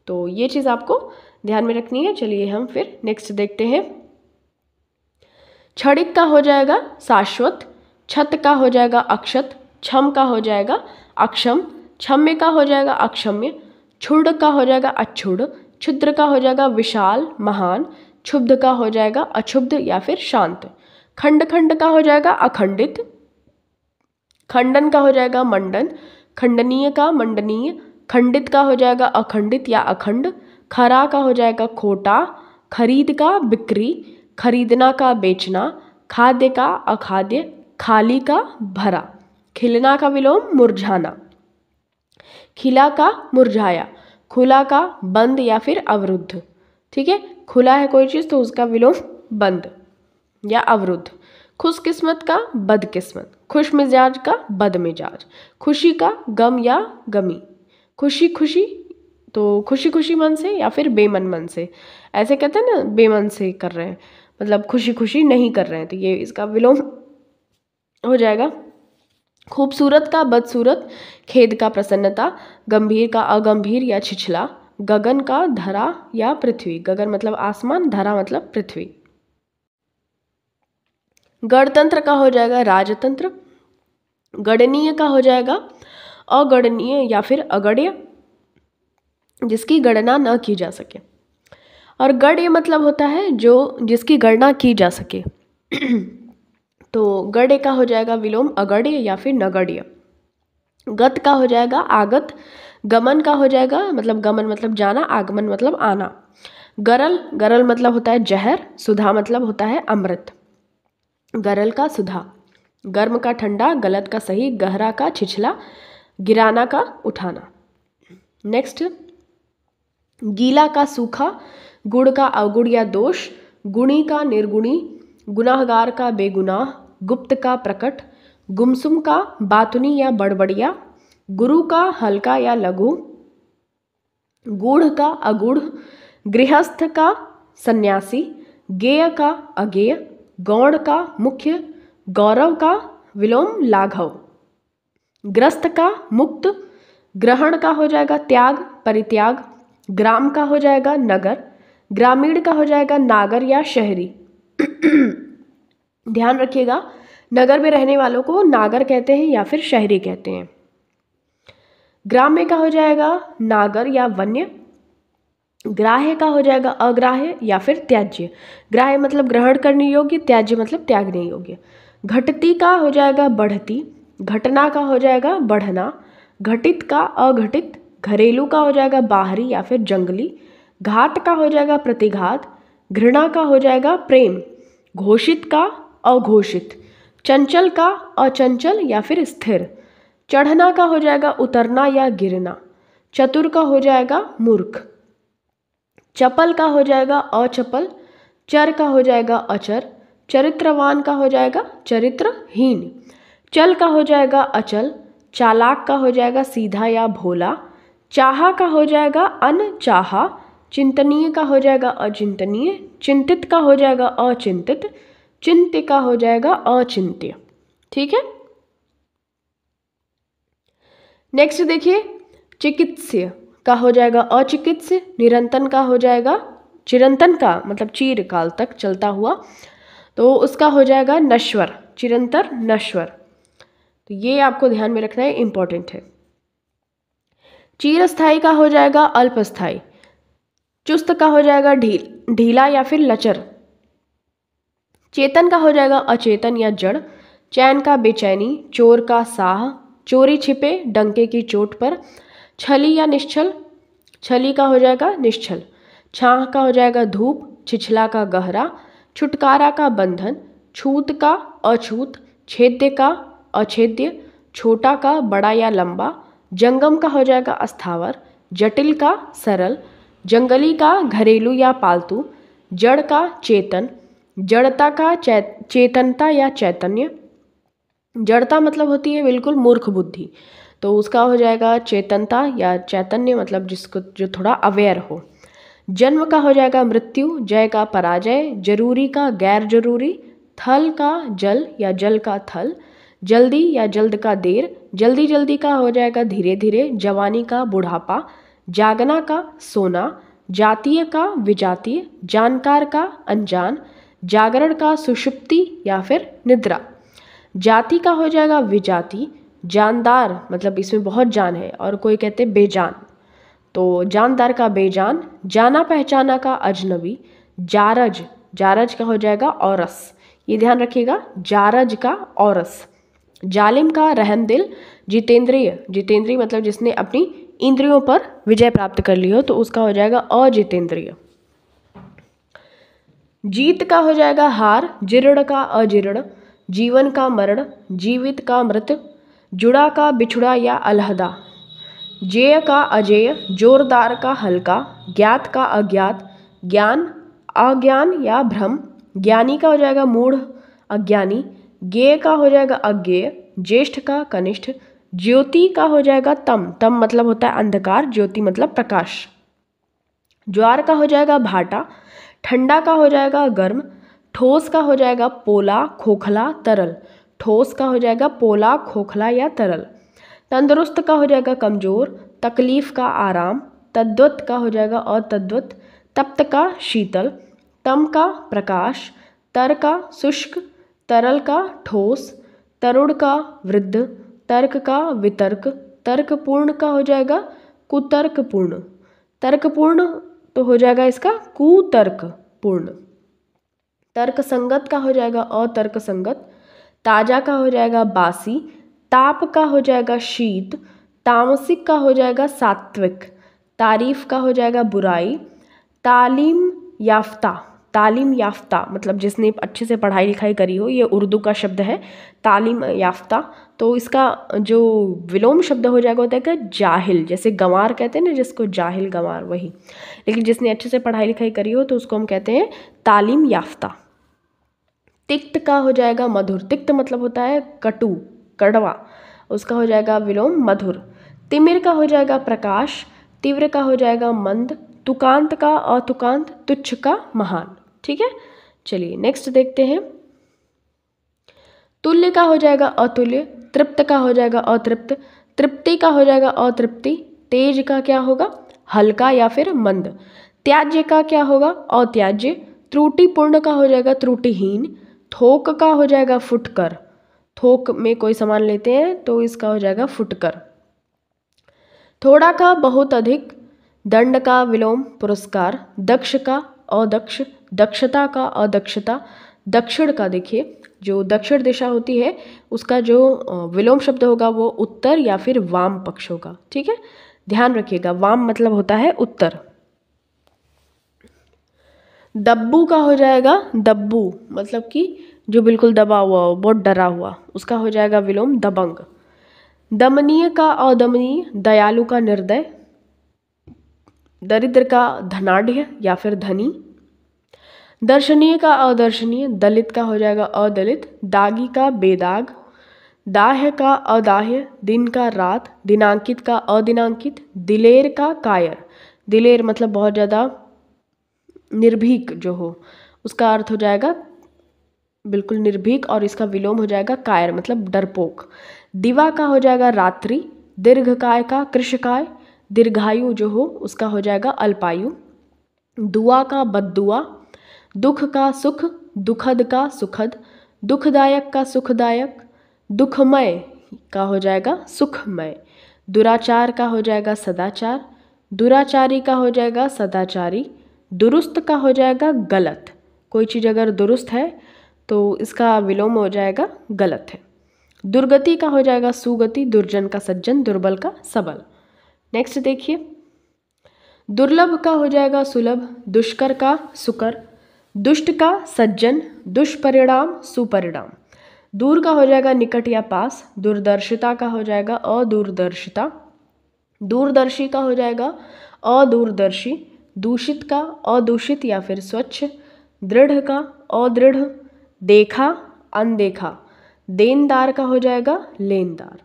तो ये चीज़ आपको ध्यान में रखनी है चलिए हम फिर नेक्स्ट देखते हैं छड़िक का हो जाएगा शाश्वत छत का हो जाएगा अक्षत क्षम का हो जाएगा अक्षम क्षम्य का हो जाएगा अक्षम्य छुड़ का हो जाएगा अक्षुड़ क्षुद्र का हो जाएगा विशाल महान क्षुब्ध का हो जाएगा अक्षुब्ध या फिर शांत खंड खंड का हो जाएगा अखंडित खंडन का हो जाएगा मंडन खंडनीय का मंडनीय खंडित का हो जाएगा अखंडित या अखंड खरा का हो जाएगा खोटा खरीद का बिक्री खरीदना का बेचना खाद्य का अखाद्य खाली का भरा खिलना का विलोम मुरझाना खिला का मुरझाया खुला का बंद या फिर अवरुद्ध ठीक है खुला है कोई चीज़ तो उसका विलोम बंद या अवरुद्ध खुशकिस्मत का बदकिस्मत खुश मिजाज का बदमिजाज खुशी का गम या गमी खुशी खुशी तो खुशी खुशी मन से या फिर बेमन मन से ऐसे कहते हैं ना बेमन से कर रहे हैं मतलब खुशी खुशी नहीं कर रहे हैं तो ये इसका विलोम हो जाएगा खूबसूरत का बदसूरत खेद का प्रसन्नता गंभीर का अगंभीर या छिछला गगन का धरा या पृथ्वी गगन मतलब आसमान धरा मतलब पृथ्वी गणतंत्र का हो जाएगा राजतंत्र गणनीय का हो जाएगा अगणनीय या फिर अगण्य जिसकी गणना न की जा सके और गढ़ ये मतलब होता है जो जिसकी गणना की जा सके तो गढ़ का हो जाएगा विलोम अगढ़ या फिर नगढ़ गत का हो जाएगा आगत गमन का हो जाएगा मतलब गमन मतलब जाना आगमन मतलब आना गरल गरल मतलब होता है जहर सुधा मतलब होता है अमृत गरल का सुधा गर्म का ठंडा गलत का सही गहरा का छिछला गिराना का उठाना नेक्स्ट गीला का सूखा गुण का अवगुण या दोष गुणी का निर्गुणी गुनाहगार का बेगुनाह गुप्त का प्रकट गुमसुम का बातुनी या बड़बड़िया गुरु का हल्का या लघु गूढ़ का अगूढ़ गृहस्थ का सन्यासी गेय का अगेय गौण का मुख्य गौरव का विलोम लाघव ग्रस्त का मुक्त ग्रहण का हो जाएगा त्याग परित्याग ग्राम का हो जाएगा नगर ग्रामीण का हो जाएगा नागर या शहरी ध्यान रखिएगा नगर में रहने वालों को नागर कहते हैं या फिर शहरी कहते हैं ग्राम्य का हो जाएगा नागर या वन्य ग्राह्य का हो जाएगा अग्राह्य या फिर त्याज्य ग्राह्य मतलब ग्रहण करने योग्य त्याज्य मतलब त्यागने योग्य घटती का हो जाएगा बढ़ती घटना का हो जाएगा बढ़ना घटित का अघटित घरेलू का हो जाएगा बाहरी या फिर जंगली घात का हो जाएगा प्रतिघात घृणा का हो जाएगा प्रेम घोषित का अघोषित चंचल का अचंचल या फिर स्थिर चढ़ना का हो जाएगा उतरना या गिरना चतुर का हो जाएगा मूर्ख चपल का हो जाएगा अचपल चर का हो जाएगा अचर चरित्रवान का हो जाएगा चरित्रहीन चल का हो जाएगा अचल चालाक का हो जाएगा सीधा या भोला चाहा का हो जाएगा अनचाहा चिंतनीय का हो जाएगा अचिंतनीय चिंतित का हो जाएगा अचिंतित चिंत्य का हो जाएगा अचिंत्य ठीक है नेक्स्ट देखिए चिकित्स्य का हो जाएगा अचिकित्स्य निरंतन का हो जाएगा चिरंतन का मतलब चीरकाल तक चलता हुआ तो उसका हो जाएगा नश्वर चिरंतर नश्वर तो ये आपको ध्यान में रखना है इंपॉर्टेंट है चीरस्थाई का हो जाएगा अल्पस्थाई चुस्त का हो जाएगा ढील ढीला या फिर लचर चेतन का हो जाएगा अचेतन या जड़ चैन का बेचैनी चोर का साह चोरी छिपे डंके की चोट पर छली या निश्चल छली का हो जाएगा निश्चल छाह का हो जाएगा धूप छिछला का गहरा छुटकारा का बंधन छूत का अछूत छेद्य का अछेद्य छोटा का बड़ा या लंबा जंगम का हो जाएगा अस्थावर जटिल का सरल जंगली का घरेलू या पालतू जड़ का चेतन जड़ता का चे, चेतनता या चैतन्य जड़ता मतलब होती है बिल्कुल मूर्ख बुद्धि तो उसका हो जाएगा चेतनता या चैतन्य मतलब जिसको जो थोड़ा अवेयर हो जन्म का हो जाएगा मृत्यु जय का पराजय जरूरी का गैर जरूरी थल का जल या जल का थल जल्दी या जल्द का देर जल्दी जल्दी का हो जाएगा धीरे धीरे जवानी का बुढ़ापा जागना का सोना जातीय का विजातीय जानकार का अनजान जागरण का सुषुप्ति या फिर निद्रा जाति का हो जाएगा विजाति जानदार मतलब इसमें बहुत जान है और कोई कहते बेजान तो जानदार का बेजान जाना पहचाना का अजनबी जारज जारज का हो जाएगा औरस ये ध्यान रखिएगा जारज का औरस जालिम का दिल जितेंद्रीय जितेंद्रीय मतलब जिसने अपनी इंद्रियों पर विजय प्राप्त कर ली हो तो उसका हो जाएगा अजितेंद्रिय जीत का हो जाएगा हार जीर्ण का अजीर्ण जीवन का मरण जीवित का मृत जुड़ा का बिछुड़ा या अलहदा जेय का अजेय जोरदार का हल्का ज्ञात का अज्ञात ज्ञान अज्ञान या भ्रम ज्ञानी का हो जाएगा मूढ़ अज्ञानी ज्ञेय का हो जाएगा अज्ञेय ज्येष्ठ का कनिष्ठ ज्योति का हो जाएगा तम तम मतलब होता है अंधकार ज्योति मतलब प्रकाश ज्वार का हो जाएगा भाटा ठंडा का हो जाएगा गर्म ठोस का हो जाएगा पोला खोखला तरल ठोस का हो जाएगा पोला खोखला या तरल तंदुरुस्त का हो जाएगा कमज़ोर तकलीफ़ का आराम तद्वत का हो जाएगा अतद्वत तप्त का शीतल तम का प्रकाश तर का शुष्क तरल का ठोस तरुण का वृद्ध तर्क का वितर्क तर्कपूर्ण का हो जाएगा कुतर्कपूर्ण तर्कपूर्ण तो हो जाएगा इसका कुतर्कपूर्ण तर्क संगत का हो जाएगा अतर्क संगत ताजा का हो जाएगा बासी ताप का हो जाएगा शीत तामसिक का हो जाएगा सात्विक तारीफ का हो जाएगा बुराई तालीम याफ्ता तालीम याफ़्ता मतलब जिसने अच्छे से पढ़ाई लिखाई करी हो ये उर्दू का शब्द है तालीम याफ़्ता तो इसका जो विलोम शब्द हो जाएगा होता है जाहिल जैसे गंवार कहते हैं ना जिसको जाहिल गंवार वही लेकिन जिसने अच्छे से पढ़ाई लिखाई करी हो तो उसको हम कहते हैं तालीम याफ़्ता तिक्त का हो जाएगा मधुर तिक्त मतलब होता है कटु कड़वा उसका हो जाएगा विलोम मधुर तिमिर का हो जाएगा प्रकाश तीव्र का हो जाएगा मंद तुकांत का अतुकांत तुच्छ का महान ठीक है चलिए नेक्स्ट देखते हैं तुल्य का हो जाएगा अतुल्य तृप्त का हो जाएगा अतृप्त तृप्ति का हो जाएगा अतृप्ति तेज का क्या होगा हल्का या फिर मंद त्याज्य का क्या होगा अत्याज्य त्रुटिपूर्ण का हो जाएगा त्रुटिहीन थोक का हो जाएगा फुटकर थोक में कोई सामान लेते हैं तो इसका हो जाएगा फुटकर थोड़ा का बहुत अधिक दंड का विलोम पुरस्कार दक्ष का अदक्ष दक्षता का अदक्षता दक्षिण का देखिए जो दक्षिण दिशा होती है उसका जो विलोम शब्द होगा वो उत्तर या फिर वाम पक्ष होगा ठीक है ध्यान रखिएगा वाम मतलब होता है उत्तर दब्बू का हो जाएगा दब्बू मतलब कि जो बिल्कुल दबा हुआ हो बहुत डरा हुआ उसका हो जाएगा विलोम दबंग दमनीय का अदमनीय दयालु का निर्दय दरिद्र का धनाढ़ या फिर धनी दर्शनीय का अदर्शनीय दलित का हो जाएगा अदलित दागी का बेदाग दाह्य का अदाह्य दिन का रात दिनांकित का अदिनांकित दिलेर का कायर दिलेर मतलब बहुत ज़्यादा निर्भीक जो हो उसका अर्थ हो जाएगा बिल्कुल निर्भीक और इसका विलोम हो जाएगा कायर मतलब डरपोक दिवा का हो जाएगा रात्रि दीर्घकाय का कृषकाय दीर्घायु जो हो उसका हो जाएगा अल्पायु दुआ का बददुआ दुख का सुख दुखद का सुखद दुखदायक का सुखदायक दुखमय का हो जाएगा सुखमय दुराचार का हो जाएगा सदाचार दुराचारी का हो जाएगा सदाचारी दुरुस्त का हो जाएगा गलत कोई चीज़ अगर दुरुस्त है तो इसका विलोम हो जाएगा गलत है दुर्गति का हो जाएगा सुगति दुर्जन का सज्जन दुर्बल का सबल नेक्स्ट देखिए दुर्लभ का हो जाएगा सुलभ दुष्कर का सुकर दुष्ट का सज्जन दुष्परिणाम सुपरिणाम दूर का हो जाएगा निकट या पास दूरदर्शिता का हो जाएगा अदूरदर्शिता दूरदर्शी का हो जाएगा अदूरदर्शी दूषित का अदूषित या फिर स्वच्छ दृढ़ का अदृढ़ देखा अनदेखा देनदार का हो जाएगा लेनदार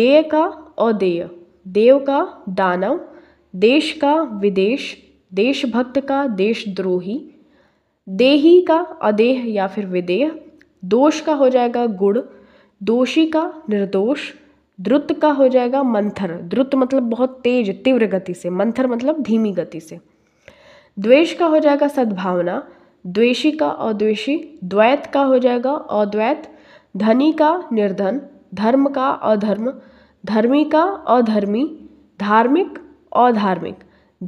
देय का अदेय देव का दानव देश का विदेश देशभक्त का देशद्रोही देही का अदेह या फिर विदेह दोष का हो जाएगा गुड़ दोषी का निर्दोष द्रुत का हो जाएगा मंथर द्रुत मतलब बहुत तेज तीव्र गति से मंथर मतलब धीमी गति से द्वेष का हो जाएगा सद्भावना द्वेषी का अद्वेषी द्वैत का हो जाएगा अद्वैत धनी का निर्धन धर्म का अधर्म धर्मी का अधर्मी धार्मिक अधार्मिक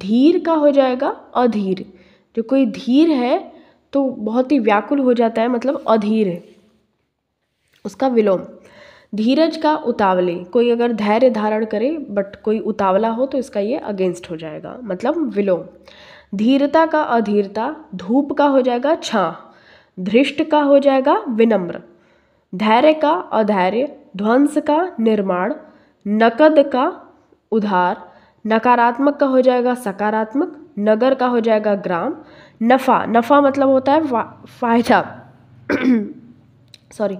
धीर का हो जाएगा अधीर जो कोई धीर है तो बहुत ही व्याकुल हो जाता है मतलब अधीर है उसका विलोम धीरज का उतावले कोई अगर धैर्य धारण करे बट कोई उतावला हो तो इसका ये अगेंस्ट हो जाएगा मतलब विलोम धीरता का अधीरता धूप का हो जाएगा छा धृष्ट का हो जाएगा विनम्र धैर्य का अधैर्य ध्वंस का निर्माण नकद का उधार नकारात्मक का हो जाएगा सकारात्मक नगर का हो जाएगा ग्राम नफ़ा नफ़ा मतलब होता है फ़ायदा सॉरी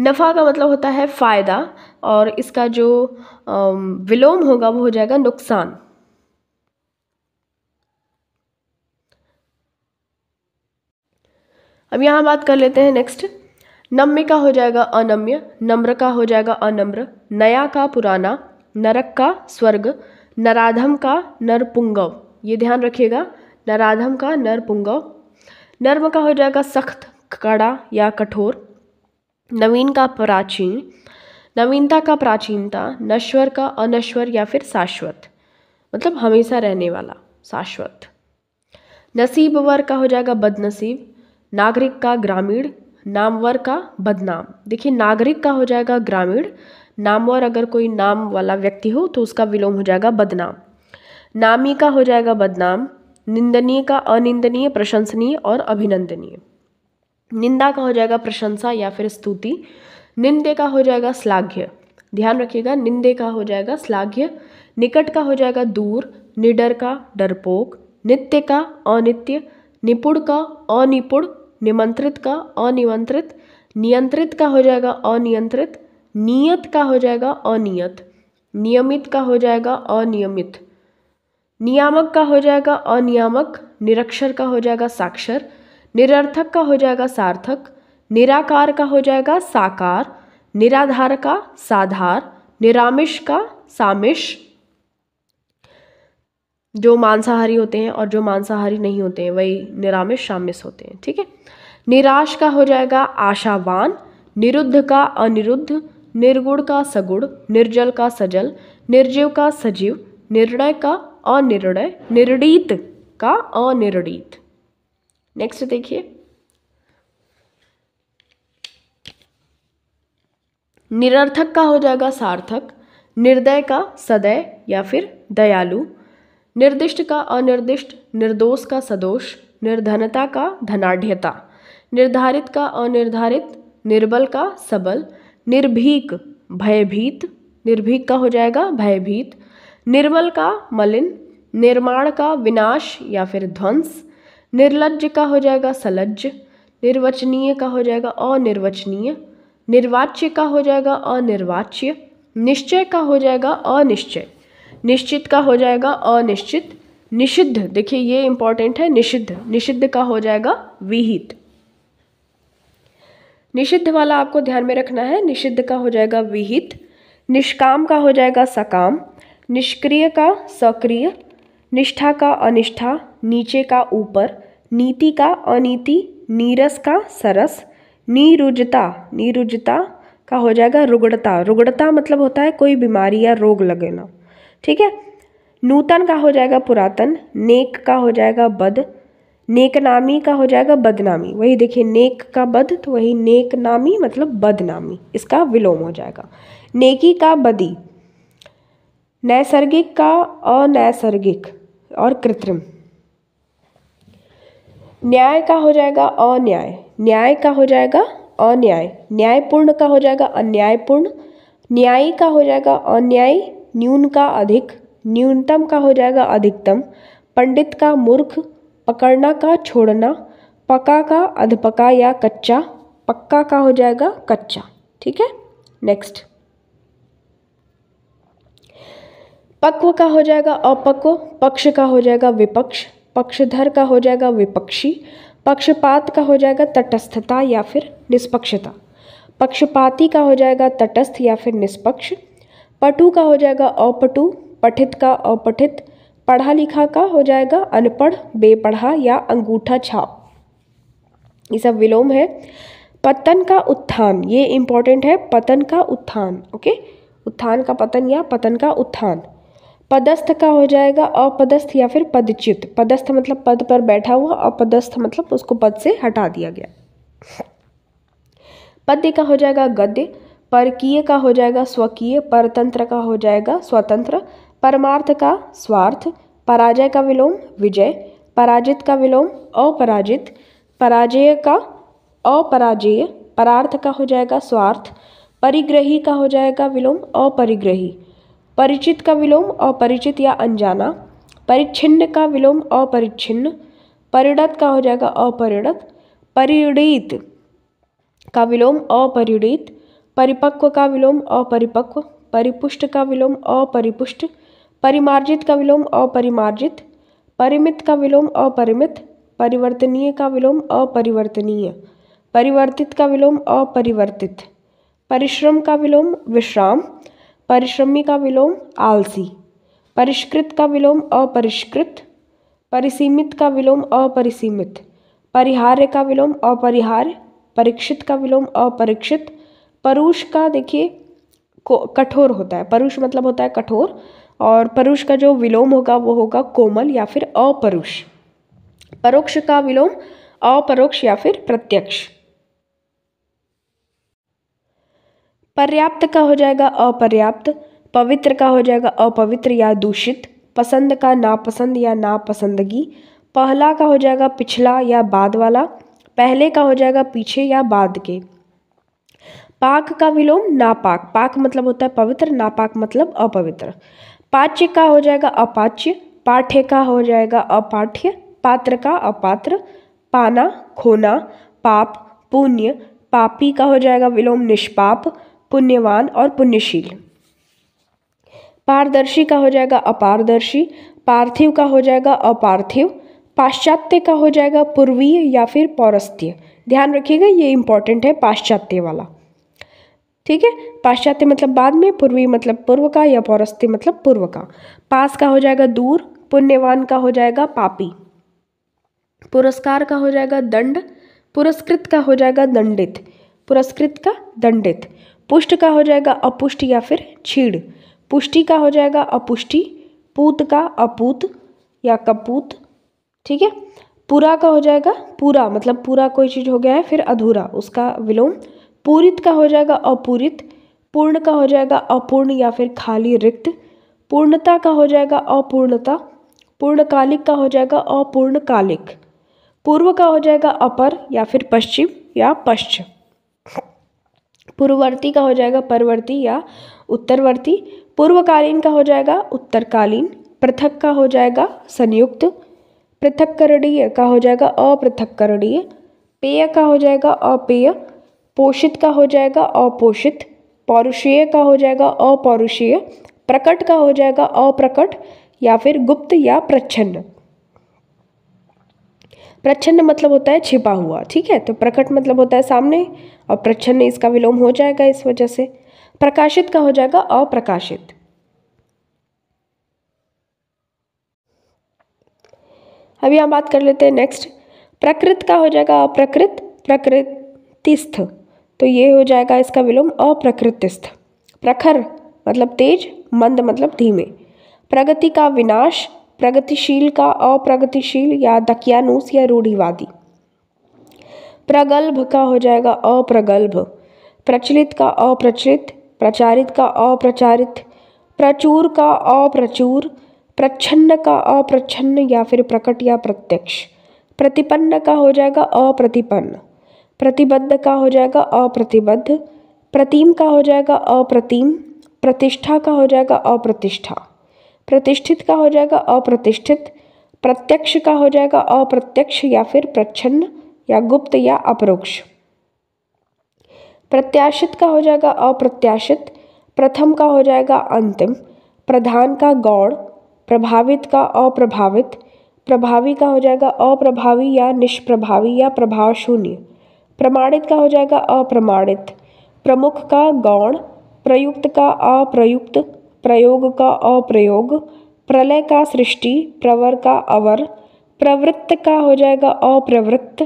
नफ़ा का मतलब होता है फ़ायदा और इसका जो विलोम होगा वो हो जाएगा नुकसान अब यहां बात कर लेते हैं नेक्स्ट नम्य का हो जाएगा अनम्य नम्र का हो जाएगा अनम्र नया का पुराना नरक का स्वर्ग नराधम का नरपुंगव ये ध्यान रखिएगा नराधम का नरपुंगव नर्म का हो जाएगा सख्त कड़ा या कठोर नवीन का प्राचीन नवीनता का प्राचीनता नश्वर का अनश्वर या फिर शाश्वत मतलब हमेशा रहने वाला शाश्वत नसीब वर का हो जाएगा बदनसीब नागरिक का ग्रामीण नामवर का बदनाम देखिए नागरिक का हो जाएगा ग्रामीण नामवर अगर कोई नाम वाला व्यक्ति हो तो उसका विलोम हो जाएगा बदनाम नामी का हो जाएगा बदनाम निंदनीय का अनिंदनीय प्रशंसनीय और अभिनंदनीय निंदा का हो जाएगा प्रशंसा या फिर स्तुति निंदे का हो जाएगा श्लाघ्य ध्यान रखिएगा निंदे का हो जाएगा श्लाघ्य निकट का हो जाएगा दूर निडर का डरपोक नित्य का अनित्य निपुण का अनिपुण निमंत्रित का अनियंत्रित नियंत्रित का हो जाएगा अनियंत्रित नियत का हो जाएगा अनियत नियमित का हो जाएगा अनियमित नियामक का हो जाएगा अनियामक निरक्षर का हो जाएगा साक्षर निरर्थक का हो जाएगा सार्थक निराकार का हो जाएगा साकार निराधार का साधार निरामिष का सामिश जो मांसाहारी होते हैं और जो मांसाहारी नहीं होते हैं वही निरामिष शामिस होते हैं ठीक है निराश का हो जाएगा आशावान निरुद्ध का अनिरुद्ध निर्गुण का सगुण निर्जल का सजल निर्जीव का सजीव निर्णय का अनिर्णय निर्णीत का अनिर्णीत नेक्स्ट देखिए निरर्थक का हो जाएगा सार्थक निर्दय का सदय या फिर दयालु निर्दिष्ट का अनिर्दिष्ट निर्दोष का सदोष निर्धनता का धनाढ़ता निर्धारित का अनिर्धारित निर्बल का सबल निर्भीक भयभीत निर्भीक का हो जाएगा भयभीत निर्मल का मलिन निर्माण का विनाश या फिर ध्वंस निर्लज्ज का हो जाएगा सलज्ज निर्वचनीय का हो जाएगा अनिर्वचनीय निर्वाच्य का हो जाएगा अनिर्वाच्य निश्चय का हो जाएगा अनिश्चय निश्चित का हो जाएगा अनिश्चित निषिद्ध देखिए ये इंपॉर्टेंट है निषिद्ध निषिद्ध का हो जाएगा विहित निषिद्ध वाला आपको ध्यान में रखना है निषिद्ध का हो जाएगा विहित निष्काम का हो जाएगा सकाम निष्क्रिय का सक्रिय निष्ठा का अनिष्ठा नीचे का ऊपर नीति का अनीति नीरस का सरस नीरुजता नीरुजता का हो जाएगा रुगड़ता रुगड़ता मतलब होता है कोई बीमारी या रोग लगेना ठीक है नूतन का हो जाएगा पुरातन नेक का हो जाएगा बद नेक नामी का हो जाएगा बदनामी वही देखिए नेक का बद तो वही नेक नामी मतलब बदनामी इसका विलोम हो जाएगा नेकी का बदी नैसर्गिक का अनैसर्गिक और कृत्रिम न्याय का हो जाएगा अन्याय न्याय का हो जाएगा अन्याय न्यायपूर्ण का हो जाएगा अन्यायपूर्ण न्यायी का हो जाएगा अन्यायी न्यून का अधिक न्यूनतम का हो जाएगा अधिकतम पंडित का मूर्ख पकड़ना का छोड़ना पका का अधपका या कच्चा पक्का का हो जाएगा कच्चा ठीक है नेक्स्ट पक्व का हो जाएगा अपक्व पक्ष का हो जाएगा विपक्ष पक्षधर का हो जाएगा विपक्षी पक्षपात का हो जाएगा तटस्थता या फिर निष्पक्षता पक्षपाती का हो जाएगा तटस्थ या फिर निष्पक्ष पटु का हो जाएगा अपटु पठित का अपठित पढ़ा लिखा का हो जाएगा अनपढ़ बेपढ़ा या अंगूठा छाप ये सब विलोम है पतन का उत्थान ये इंपॉर्टेंट है पतन का उत्थान ओके उत्थान का पतन या पतन का उत्थान पदस्थ का हो जाएगा अपदस्थ या फिर पदच्युत पदस्थ मतलब पद पर बैठा हुआ अपदस्थ मतलब उसको पद से हटा दिया गया पद्य का हो जाएगा गद्य परकीय का हो जाएगा स्वकीय परतंत्र का हो जाएगा स्वतंत्र परमार्थ का स्वार्थ पराजय का विलोम विजय पराजित का विलोम अपराजित पराजय का अपराजय परार्थ का हो जाएगा स्वार्थ परिग्रही का हो जाएगा विलोम अपरिग्रही परिचित का विलोम अपरिचित या अनजाना परिच्छिन्न का विलोम अपरिच्छिन्न परिणत का हो जाएगा अपरिणत परिणीत का विलोम अपरिणीत परिपक्व का विलोम अपरिपक्व परिपुष्ट का विलोम अपरिपुष्ट परिमार्जित का विलोम अपरिमार्जित परिमित का विलोम अपरिमित परिवर्तनीय का विलोम अपरिवर्तनीय परिवर्तित का विलोम अपरिवर्तित परिश्रम का विलोम विश्राम परिश्रमी का विलोम आलसी परिष्कृत का विलोम अपरिष्कृत परिसीमित का विलोम अपरिसीमित परिहार्य का विलोम अपरिहार्य परीक्षित का विलोम अपरीक्षित परुष का देखिए कठोर होता है परुष मतलब होता है कठोर और परुष का जो विलोम होगा वो होगा कोमल या फिर अपरुष परोक्ष का विलोम अपरोक्ष या फिर प्रत्यक्ष पर्याप्त का हो जाएगा अपर्याप्त पवित्र का हो जाएगा अपवित्र या दूषित पसंद का नापसंद या नापसंदगी पहला का हो जाएगा पिछला या बाद वाला पहले का हो जाएगा पीछे या बाद के पाक का विलोम नापाक पाक मतलब होता है पवित्र नापाक मतलब अपवित्र पाच्य का हो जाएगा अपाच्य पाठ्य का हो जाएगा अपाठ्य पात्र का अपात्र पाना खोना पाप पुण्य पापी का हो जाएगा विलोम निष्पाप पुण्यवान और पुण्यशील पारदर्शी का हो जाएगा अपारदर्शी पार्थिव का हो जाएगा अपार्थिव पाश्चात्य का हो जाएगा पूर्वीय या फिर पौरस्त्य ध्यान रखिएगा ये इंपॉर्टेंट है पाश्चात्य वाला ठीक है पाश्चात्य मतलब बाद में पूर्वी मतलब पूर्व का या पौरस्ती मतलब पूर्व का पास का हो जाएगा दूर पुण्यवान का हो जाएगा पापी पुरस्कार का हो जाएगा दंड पुरस्कृत का हो जाएगा दंडित पुरस्कृत का दंडित पुष्ट का हो जाएगा अपुष्ट या फिर छीड़ पुष्टि का हो जाएगा अपुष्टि पूत का अपूत या कपूत ठीक है पूरा का हो जाएगा पूरा मतलब पूरा कोई चीज़ हो गया है फिर अधूरा उसका विलोम पूरित का हो जाएगा अपूरित पूर्ण का हो जाएगा अपूर्ण या फिर खाली रिक्त पूर्णता का हो जाएगा अपूर्णता पूर्णकालिक का हो जाएगा अपूर्णकालिक पूर्व का हो जाएगा अपर या फिर पश्चिम या पश्चिम पूर्ववर्ती का हो जाएगा परवर्ती या उत्तरवर्ती पूर्वकालीन का हो जाएगा उत्तरकालीन पृथक का हो जाएगा संयुक्त पृथककरणीय का हो जाएगा अपृथककरणीय पेय का हो जाएगा अपेय पोषित का हो जाएगा अपोषित पौरुषीय का हो जाएगा अपौरुषीय प्रकट का हो जाएगा अप्रकट या फिर गुप्त या प्रच्छन्न प्रच्छन्न मतलब होता है छिपा हुआ ठीक है तो प्रकट मतलब होता है सामने और प्रच्छन्न इसका विलोम हो जाएगा इस वजह से प्रकाशित का हो जाएगा अप्रकाशित अभी हम बात कर लेते हैं नेक्स्ट प्रकृत का हो जाएगा अप्रकृत प्रकृतिस्थ तो ये हो जाएगा इसका विलोम अप्रकृतिस्थ प्रखर मतलब तेज मंद मतलब धीमे प्रगति का विनाश प्रगतिशील का अप्रगतिशील या दकियानूस या रूढ़िवादी प्रगल्भ का हो जाएगा अप्रगल्भ प्रचलित का अप्रचलित प्रचारित का अप्रचारित प्रचुर का अप्रचुर प्रच्छन्न का अप्रच्छन्न या फिर प्रकट या प्रत्यक्ष प्रतिपन्न का हो जाएगा अप्रतिपन्न प्रतिबद्ध का हो जाएगा अप्रतिबद्ध प्रतिम का हो जाएगा अप्रतिम प्रतिष्ठा का हो जाएगा अप्रतिष्ठा प्रतिष्ठित का हो जाएगा अप्रतिष्ठित प्रत्यक्ष का हो जाएगा अप्रत्यक्ष या फिर प्रच्छन्न या गुप्त या अपरोक्ष प्रत्याशित का हो जाएगा अप्रत्याशित प्रथम का हो जाएगा अंतिम प्रधान का गौड़ प्रभावित का अप्रभावित प्रभावी का हो जाएगा अप्रभावी या निष्प्रभावी या प्रभाव शून्य प्रमाणित का हो जाएगा अप्रमाणित प्रमुख का गौण प्रयुक्त का अप्रयुक्त प्रयोग का अप्रयोग प्रलय का सृष्टि प्रवर का अवर प्रवृत्त का हो जाएगा अप्रवृत्त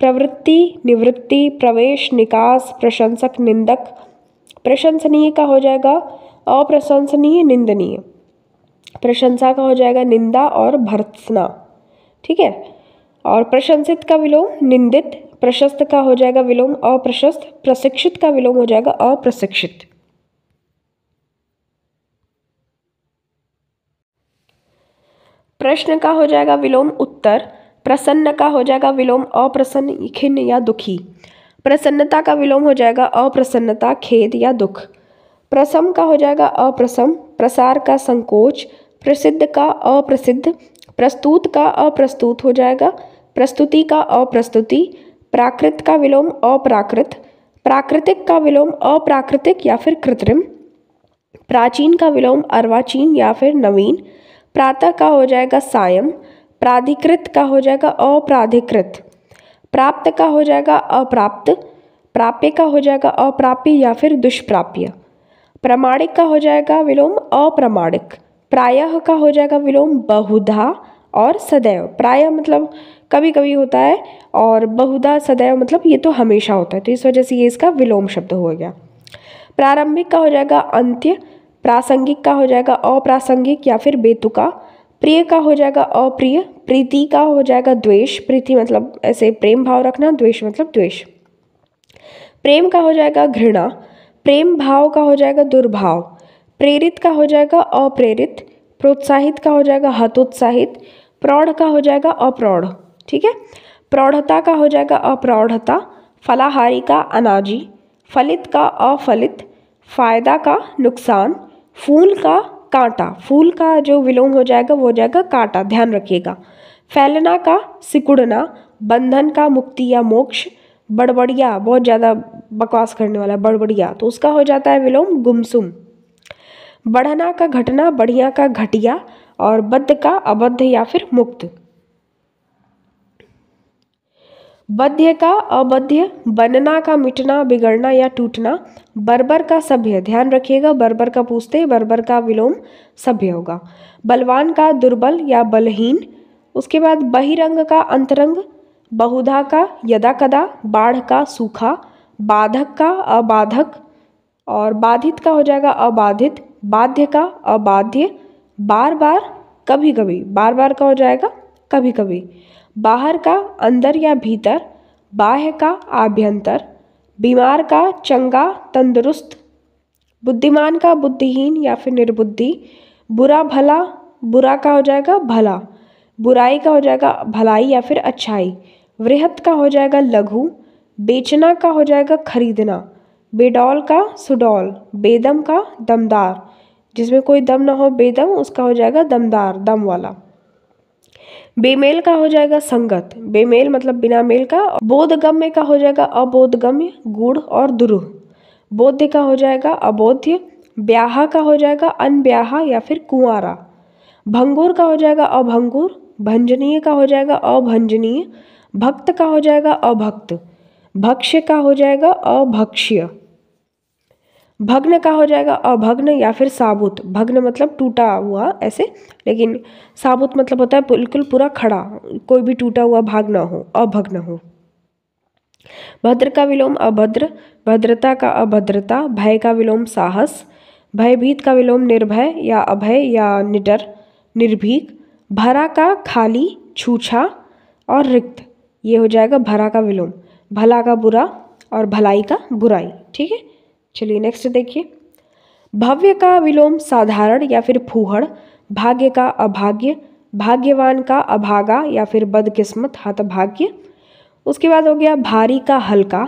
प्रवृत्ति निवृत्ति प्रवेश निकास प्रशंसक निंदक प्रशंसनीय का हो जाएगा अप्रशंसनीय निंदनीय प्रशंसा का हो जाएगा निंदा और भर्त्सना ठीक है और प्रशंसित का विलोम निंदित प्रशस्त का हो जाएगा विलोम अप्रशस्त प्रशिक्षित का विलोम हो जाएगा अप्रशिक्षित प्रश्न का हो जाएगा विलोम उत्तर प्रसन्न का हो जाएगा विलोम अप्रसन्न खिन्न या दुखी प्रसन्नता का विलोम हो जाएगा अप्रसन्नता खेद या दुख प्रसम का हो जाएगा अप्रसम प्रसार का संकोच प्रसिद्ध का अप्रसिद्ध प्रस्तुत का अप्रस्तुत हो जाएगा प्रस्तुति का अप्रस्तुति प्राकृत का विलोम अप्राकृत प्राकृतिक का विलोम अप्राकृतिक या फिर कृत्रिम प्राचीन का विलोम अर्वाचीन या फिर नवीन प्रातः का हो जाएगा सायम प्राधिकृत का हो जाएगा अप्राधिकृत प्राप्त का हो जाएगा अप्राप्त प्राप्य का हो जाएगा अप्राप्य या फिर दुष्प्राप्य प्रमाणिक का हो जाएगा विलोम अप्रमाणिक प्रायः का हो जाएगा विलोम बहुधा और सदैव प्राय मतलब कभी कभी होता है और बहुधा सदैव मतलब ये तो हमेशा होता है तो इस वजह से ये इसका विलोम शब्द हो गया प्रारंभिक का हो जाएगा अंत्य प्रासंगिक का हो जाएगा अप्रासंगिक या फिर बेतुका प्रिय का हो जाएगा अप्रिय प्रीति का हो जाएगा द्वेष प्रीति मतलब ऐसे प्रेम भाव रखना द्वेष मतलब द्वेष प्रेम का हो जाएगा घृणा प्रेम भाव का हो जाएगा दुर्भाव प्रेरित का हो जाएगा अप्रेरित प्रोत्साहित का हो जाएगा हतोत्साहित प्रौढ़ का हो जाएगा अप्रौढ़ ठीक है प्रौढ़ता का हो जाएगा अप्रौढ़ता फलाहारी का अनाजी फलित का अफलित फ़ायदा का नुकसान फूल का कांटा फूल का जो विलोम हो जाएगा वो हो जाएगा कांटा ध्यान रखिएगा फैलना का सिकुड़ना बंधन का मुक्ति या मोक्ष बड़बड़िया बहुत ज़्यादा बकवास करने वाला बड़बड़िया तो उसका हो जाता है विलोम गुमसुम बढ़ना का घटना बढ़िया का घटिया और बद्ध का अबद्ध या फिर मुक्त बद्ध का अबद्ध बनना का मिटना बिगड़ना या टूटना बर्बर का सभ्य ध्यान रखिएगा बर्बर का पूछते बर्बर का विलोम सभ्य होगा बलवान का दुर्बल या बलहीन उसके बाद बहिरंग का अंतरंग बहुधा का यदा कदा बाढ़ का सूखा बाधक का अबाधक और बाधित का हो जाएगा अबाधित बाध्य का अबाध्य बार बार कभी कभी बार बार का हो जाएगा कभी कभी बाहर का अंदर या भीतर बाह्य का आभ्यंतर बीमार का चंगा तंदुरुस्त बुद्धिमान का बुद्धिहीन या फिर निर्बुद्धि बुरा भला बुरा का हो जाएगा भला बुराई का हो जाएगा भलाई या फिर अच्छाई वृहत का हो जाएगा लघु बेचना का हो जाएगा खरीदना बेडौल का सुडौल बेदम का दमदार जिसमें कोई दम ना हो बेदम उसका हो जाएगा दमदार दम वाला बेमेल का हो जाएगा संगत बेमेल मतलब बिना मेल का बोधगम्य का हो जाएगा अबोधगम्य गुड़ और द्रुह बोध्य का हो जाएगा अबोध्य ब्याह का हो जाएगा अनब्याह या फिर कुआरा भंगुर का हो जाएगा अभंगुर भंजनीय का हो जाएगा अभंजनीय भक्त का हो जाएगा अभक्त भक्ष्य का हो जाएगा अभक्ष्य भग्न का हो जाएगा अभग्न या फिर साबुत भग्न मतलब टूटा हुआ ऐसे लेकिन साबुत मतलब होता है बिल्कुल पूरा खड़ा कोई भी टूटा हुआ भाग ना हो अभग्न हो भद्र का विलोम अभद्र भद्रता का अभद्रता भय का विलोम साहस भयभीत का विलोम निर्भय या अभय या निडर निर्भीक भरा का खाली छूछा और रिक्त ये हो जाएगा भरा का विलोम भला का बुरा और भलाई का बुराई ठीक है चलिए नेक्स्ट देखिए भव्य का विलोम साधारण या फिर फूहड़ भाग्य का अभाग्य भाग्यवान का अभागा या फिर बदकिस्मत हतभाग्य उसके बाद हो गया भारी का हल्का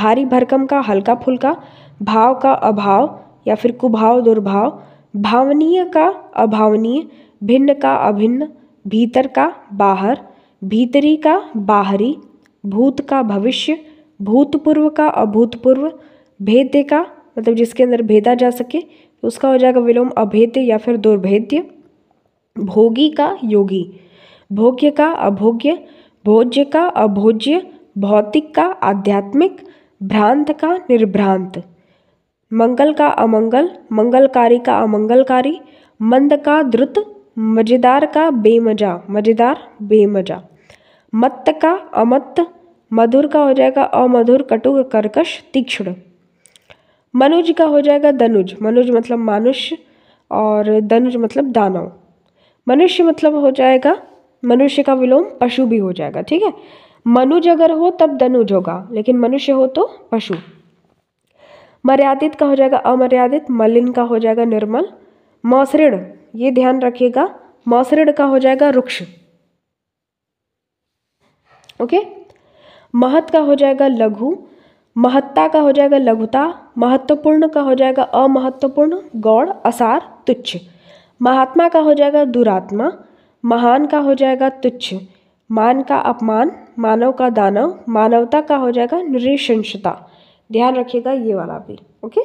भारी भरकम का हल्का फुल्का भाव का अभाव या फिर कुभाव दुर्भाव भावनीय का अभावनीय भिन्न का अभिन्न भीतर का बाहर भीतरी का बाहरी भूत का भविष्य भूतपूर्व का अभूतपूर्व भेद्य का मतलब जिसके अंदर भेदा जा सके उसका हो जाएगा विलोम अभेद्य या फिर दुर्भेद्य भोगी का योगी भोग्य का अभोग्य भोज्य का अभोज्य भौतिक का आध्यात्मिक भ्रांत का निर्भ्रांत मंगल का अमंगल मंगलकारी का अमंगलकारी मंद का द्रुत मजेदार का बेमजा मजेदार बेमजा मत्त का अमत्त मधुर का हो जाएगा अमधुर कटु कर्कश तीक्ष्ण मनुज का हो जाएगा दनुज मनुज मतलब मानुष्य और दनुज मतलब दानव मनुष्य मतलब हो जाएगा मनुष्य का विलोम पशु भी हो जाएगा ठीक है मनुज अगर हो तब दनुज होगा लेकिन मनुष्य हो तो पशु मर्यादित का हो जाएगा अमर्यादित मलिन का हो जाएगा निर्मल मौसृण ये ध्यान रखिएगा मौसृण का हो जाएगा रुक्ष ओके महत का हो जाएगा लघु महत्ता का हो जाएगा लघुता महत्वपूर्ण का हो जाएगा अमहत्वपूर्ण गौड़ असार तुच्छ महात्मा का हो जाएगा दुरात्मा महान का हो जाएगा तुच्छ मान का अपमान मानव का दानव मानवता का हो जाएगा नृशंसता ध्यान रखिएगा ये वाला भी ओके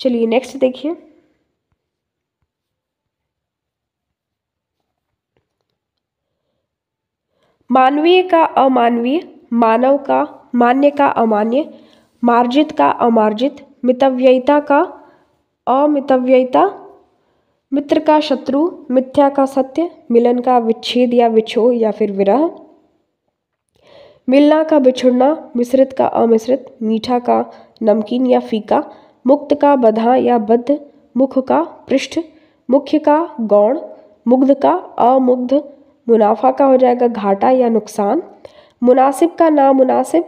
चलिए नेक्स्ट देखिए मानवीय का अमानवीय मानव का मान्य का अमान्य मार्जित का अमार्जित मितव्ययिता का अमितव्ययिता मित्र का शत्रु मिथ्या का सत्य मिलन का विच्छेद या विछो या फिर विरह मिलना का बिछुड़ना मिश्रित का अमिश्रित मीठा का नमकीन या फीका मुक्त का बधा या बद्ध मुख का पृष्ठ मुख्य का गौण मुग्ध का अमुग्ध मुनाफा का हो जाएगा घाटा या नुकसान मुनासिब का नामुनासिब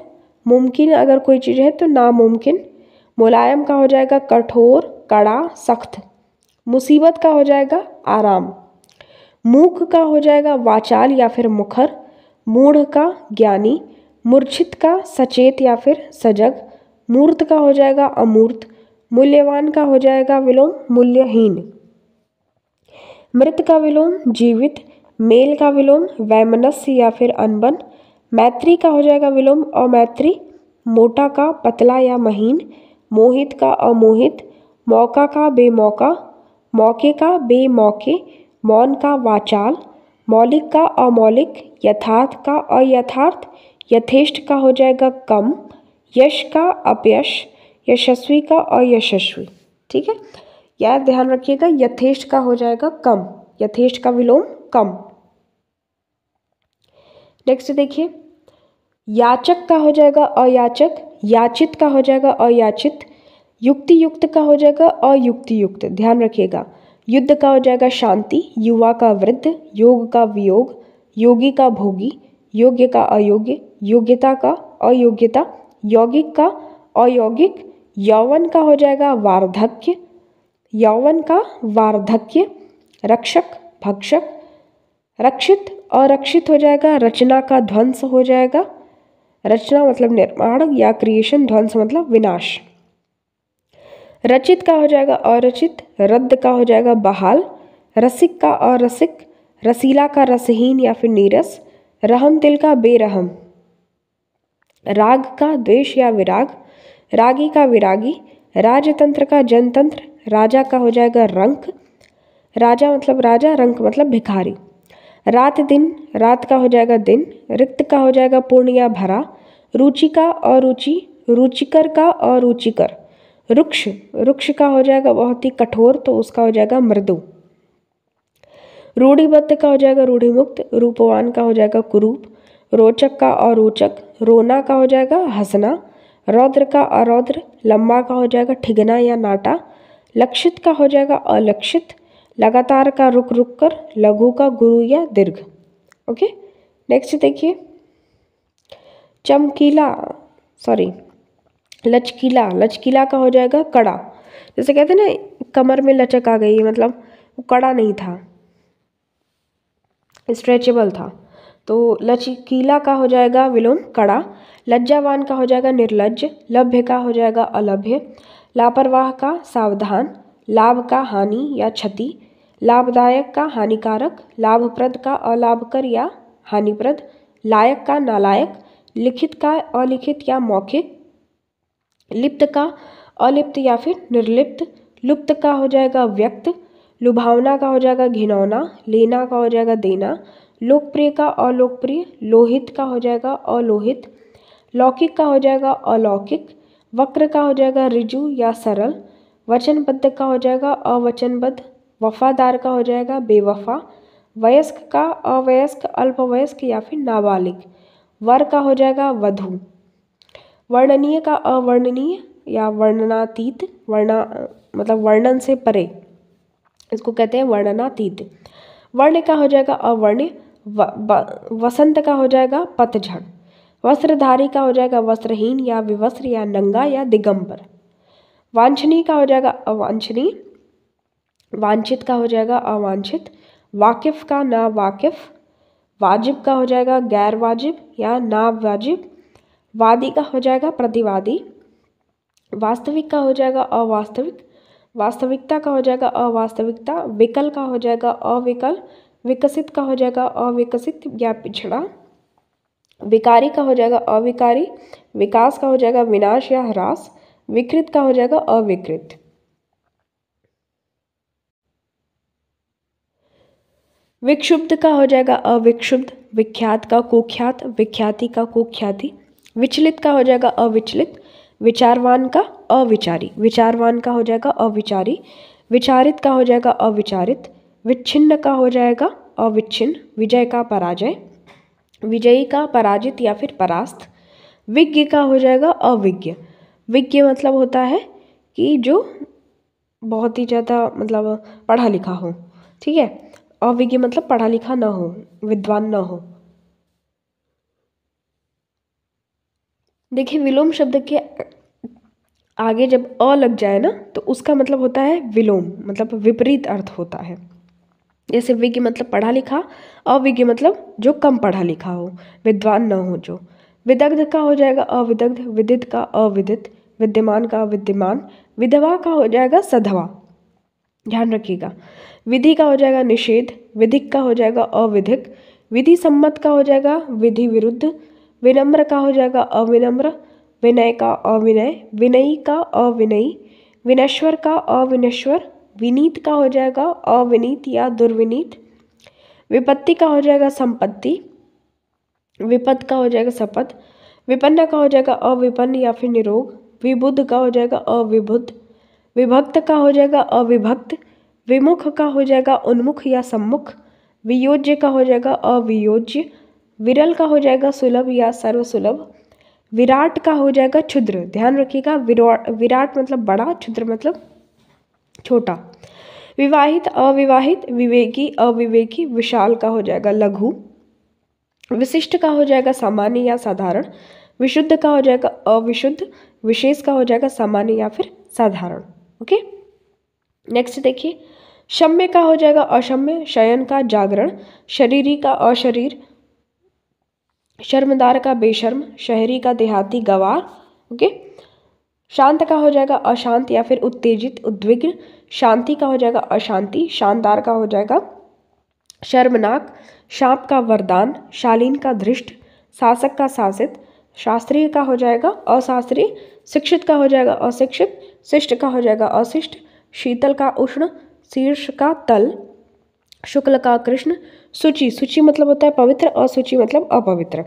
मुमकिन अगर कोई चीज़ है तो नामुमकिन मुलायम का हो जाएगा कठोर कड़ा सख्त मुसीबत का हो जाएगा आराम मूक का हो जाएगा वाचाल या फिर मुखर मूढ़ का ज्ञानी मूर्छित का सचेत या फिर सजग मूर्त का हो जाएगा अमूर्त मूल्यवान का हो जाएगा विलोम मूल्यहीन मृत का विलोम जीवित मेल का विलोम वैमनस्य या फिर अनबन मैत्री का हो जाएगा विलोम अमैत्री मोटा का पतला या महीन मोहित का अमोहित मौका का बेमौका मौके का बेमौके मौन का वाचाल मौलिक का अमौलिक यथार्थ का अयथार्थ यथेष्ट का हो जाएगा कम यश का अपयश यशस्वी का अयशस्वी ठीक है याद ध्यान रखिएगा यथेष्ट का हो जाएगा कम यथेष्ट का विलोम कम नेक्स्ट देखिए याचक का हो जाएगा अयाचक याचित का हो जाएगा अयाचित युक्ति युक्त का हो जाएगा अयुक्ति युक्त ध्यान रखिएगा युद्ध का हो जाएगा शांति युवा का वृद्ध योग का वियोग योगी का भोगी योग्य का अयोग्य योग्यता का अयोग्यता यौगिक का अयोगिक यौवन का हो जाएगा वार्धक्य यौवन का वार्धक्य रक्षक भक्षक रक्षित अरक्षित हो जाएगा रचना का ध्वंस हो जाएगा रचना मतलब निर्माण या क्रिएशन ध्वंस मतलब विनाश रचित का हो जाएगा अरचित रद्द का हो जाएगा बहाल रसिक का अरसिक रसीला का रसहीन या फिर नीरस रहम दिल का बेरहम राग का द्वेष या विराग रागी का विरागी राजतंत्र का जनतंत्र राजा का हो जाएगा रंक राजा मतलब राजा रंक मतलब भिखारी रात दिन रात का हो जाएगा दिन रिक्त का हो जाएगा पूर्ण या भरा रुचि का और रुचि रुचिकर का और रुचिकर रुक्ष रुक्ष का हो जाएगा बहुत ही कठोर तो उसका हो जाएगा मृदु रूढ़िबद्ध का हो जाएगा रूढ़िमुक्त रूपवान का हो जाएगा कुरूप रोचक का और रोचक रोना का हो जाएगा हंसना रौद्र का अरौद्र लंबा का हो जाएगा ठिगना या नाटा लक्षित का हो जाएगा अलक्षित लगातार का रुक रुक कर लघु का गुरु या दीर्घ ओके नेक्स्ट देखिए चमकीला सॉरी लचकीला लचकीला का हो जाएगा कड़ा जैसे कहते हैं ना कमर में लचक आ गई मतलब वो कड़ा नहीं था स्ट्रेचेबल था तो लचकीला का हो जाएगा विलोम कड़ा लज्जावान का हो जाएगा निर्लज लभ्य का हो जाएगा अलभ्य लापरवाह का सावधान लाभ का हानि या क्षति लाभदायक का हानिकारक लाभप्रद का अलाभकर या हानिप्रद लायक का नालायक लिखित का अलिखित या मौखिक लिप्त का अलिप्त या फिर निर्लिप्त लुप्त का हो जाएगा व्यक्त लुभावना का हो जाएगा घिनौना लेना का हो जाएगा देना लोकप्रिय का अलोकप्रिय लोहित का हो जाएगा अलोहित लौकिक का हो जाएगा अलौकिक वक्र का हो जाएगा रिजु या सरल वचनबद्ध का हो जाएगा अवचनबद्ध वफ़ादार का हो जाएगा बेवफ़ा वयस्क का अवयस्क अल्पवयस्क या फिर नाबालिग वर का हो जाएगा वधु वर्णनीय का अवर्णनीय या वर्णनातीत वर्णा मतलब वर्णन से परे इसको कहते हैं वर्णनातीत वर्ण का हो जाएगा अवर्ण्य वसंत का हो जाएगा पतझड़ वस्त्रधारी का हो जाएगा वस्त्रहीन या विवस्त्र या नंगा या दिगंबर वांछनीय का हो जाएगा अवांछनीय वांछित का हो जाएगा अवांछित वाकिफ़ का ना वाकिफ़ वाजिब का हो जाएगा गैर वाजिब या ना वाजिब वादी का हो जाएगा प्रतिवादी वास्तविक का हो जाएगा अवास्तविक वास्तविकता का हो जाएगा अवास्तविकता विकल का हो जाएगा अविकल विकसित का हो जाएगा अविकसित या पिछड़ा विकारी का हो जाएगा अविकारी विकास का हो जाएगा विनाश या ह्रास विकृत का हो जाएगा अविकृत विक्षुब्ध का हो जाएगा अविक्षुब्ध विख्यात का कुख्यात विख्याति का कुख्याति विचलित का हो जाएगा अविचलित विचारवान का अविचारी विचारवान का हो जाएगा अविचारी विचारित का हो जाएगा अविचारित विच्छिन्न का हो जाएगा अविच्छिन्न विजय का पराजय विजयी का पराजित या फिर परास्त विज्ञ का हो जाएगा अविज्ञ विज्ञ मतलब होता है कि जो बहुत ही ज़्यादा मतलब पढ़ा लिखा हो ठीक है अविज्ञ मतलब पढ़ा लिखा न हो विद्वान न हो देखिए विलोम शब्द के आगे जब अ लग जाए ना तो उसका मतलब होता है विलोम मतलब विपरीत अर्थ होता है जैसे विज्ञ मतलब पढ़ा लिखा अविज्ञ मतलब जो कम पढ़ा लिखा हो विद्वान न हो जो विदग्ध का हो जाएगा अविदग्ध विदित का अविदित विद्यमान का विद्यमान विधवा का हो जाएगा सधवा ध्यान रखिएगा विधि का हो जाएगा निषेध विधिक का हो जाएगा अविधिक विधि सम्मत का हो जाएगा विधि विरुद्ध विनम्र का हो जाएगा अविनम्र विनय का अविनय विनयी का अविनयी विनश्वर का अविनश्वर विनीत का हो जाएगा अविनीत या दुर्विनीत विपत्ति का हो जाएगा संपत्ति विपद का हो जाएगा शपथ विपन्न का हो जाएगा अविपन्न या फिर निरोग विबुद्ध का हो जाएगा अविबुद्ध विभक्त का हो जाएगा अविभक्त विमुख का हो जाएगा उन्मुख या सम्मुख वियोज्य का हो जाएगा अवियोज्य विरल का हो जाएगा सुलभ या सर्वसुलभ विराट का हो जाएगा क्षुद्र ध्यान रखिएगा विराट मतलब बड़ा क्षुद्र मतलब छोटा विवाहित अविवाहित विवेकी अविवेकी विशाल का हो जाएगा लघु विशिष्ट का हो जाएगा सामान्य या साधारण विशुद्ध का हो जाएगा अविशुद्ध विशेष का हो जाएगा सामान्य या फिर साधारण ओके नेक्स्ट देखिए शम्य का हो जाएगा अशम्य शयन का जागरण शरीरी का अशरीर शर्मदार का बेशर्म शहरी का देहाती गवार ओके शांत का हो जाएगा अशांत या फिर उत्तेजित उद्विग्न शांति का हो जाएगा अशांति शानदार का हो जाएगा शर्मनाक शाप का वरदान शालीन का धृष्ट शासक का शासित शास्त्रीय का हो जाएगा अशास्त्रीय शिक्षित का हो जाएगा अशिक्षित शिष्ट का हो जाएगा अशिष्ट शीतल का उष्ण शीर्ष का तल शुक्ल का कृष्ण सूची सूची मतलब होता है पवित्र असूची मतलब अपवित्र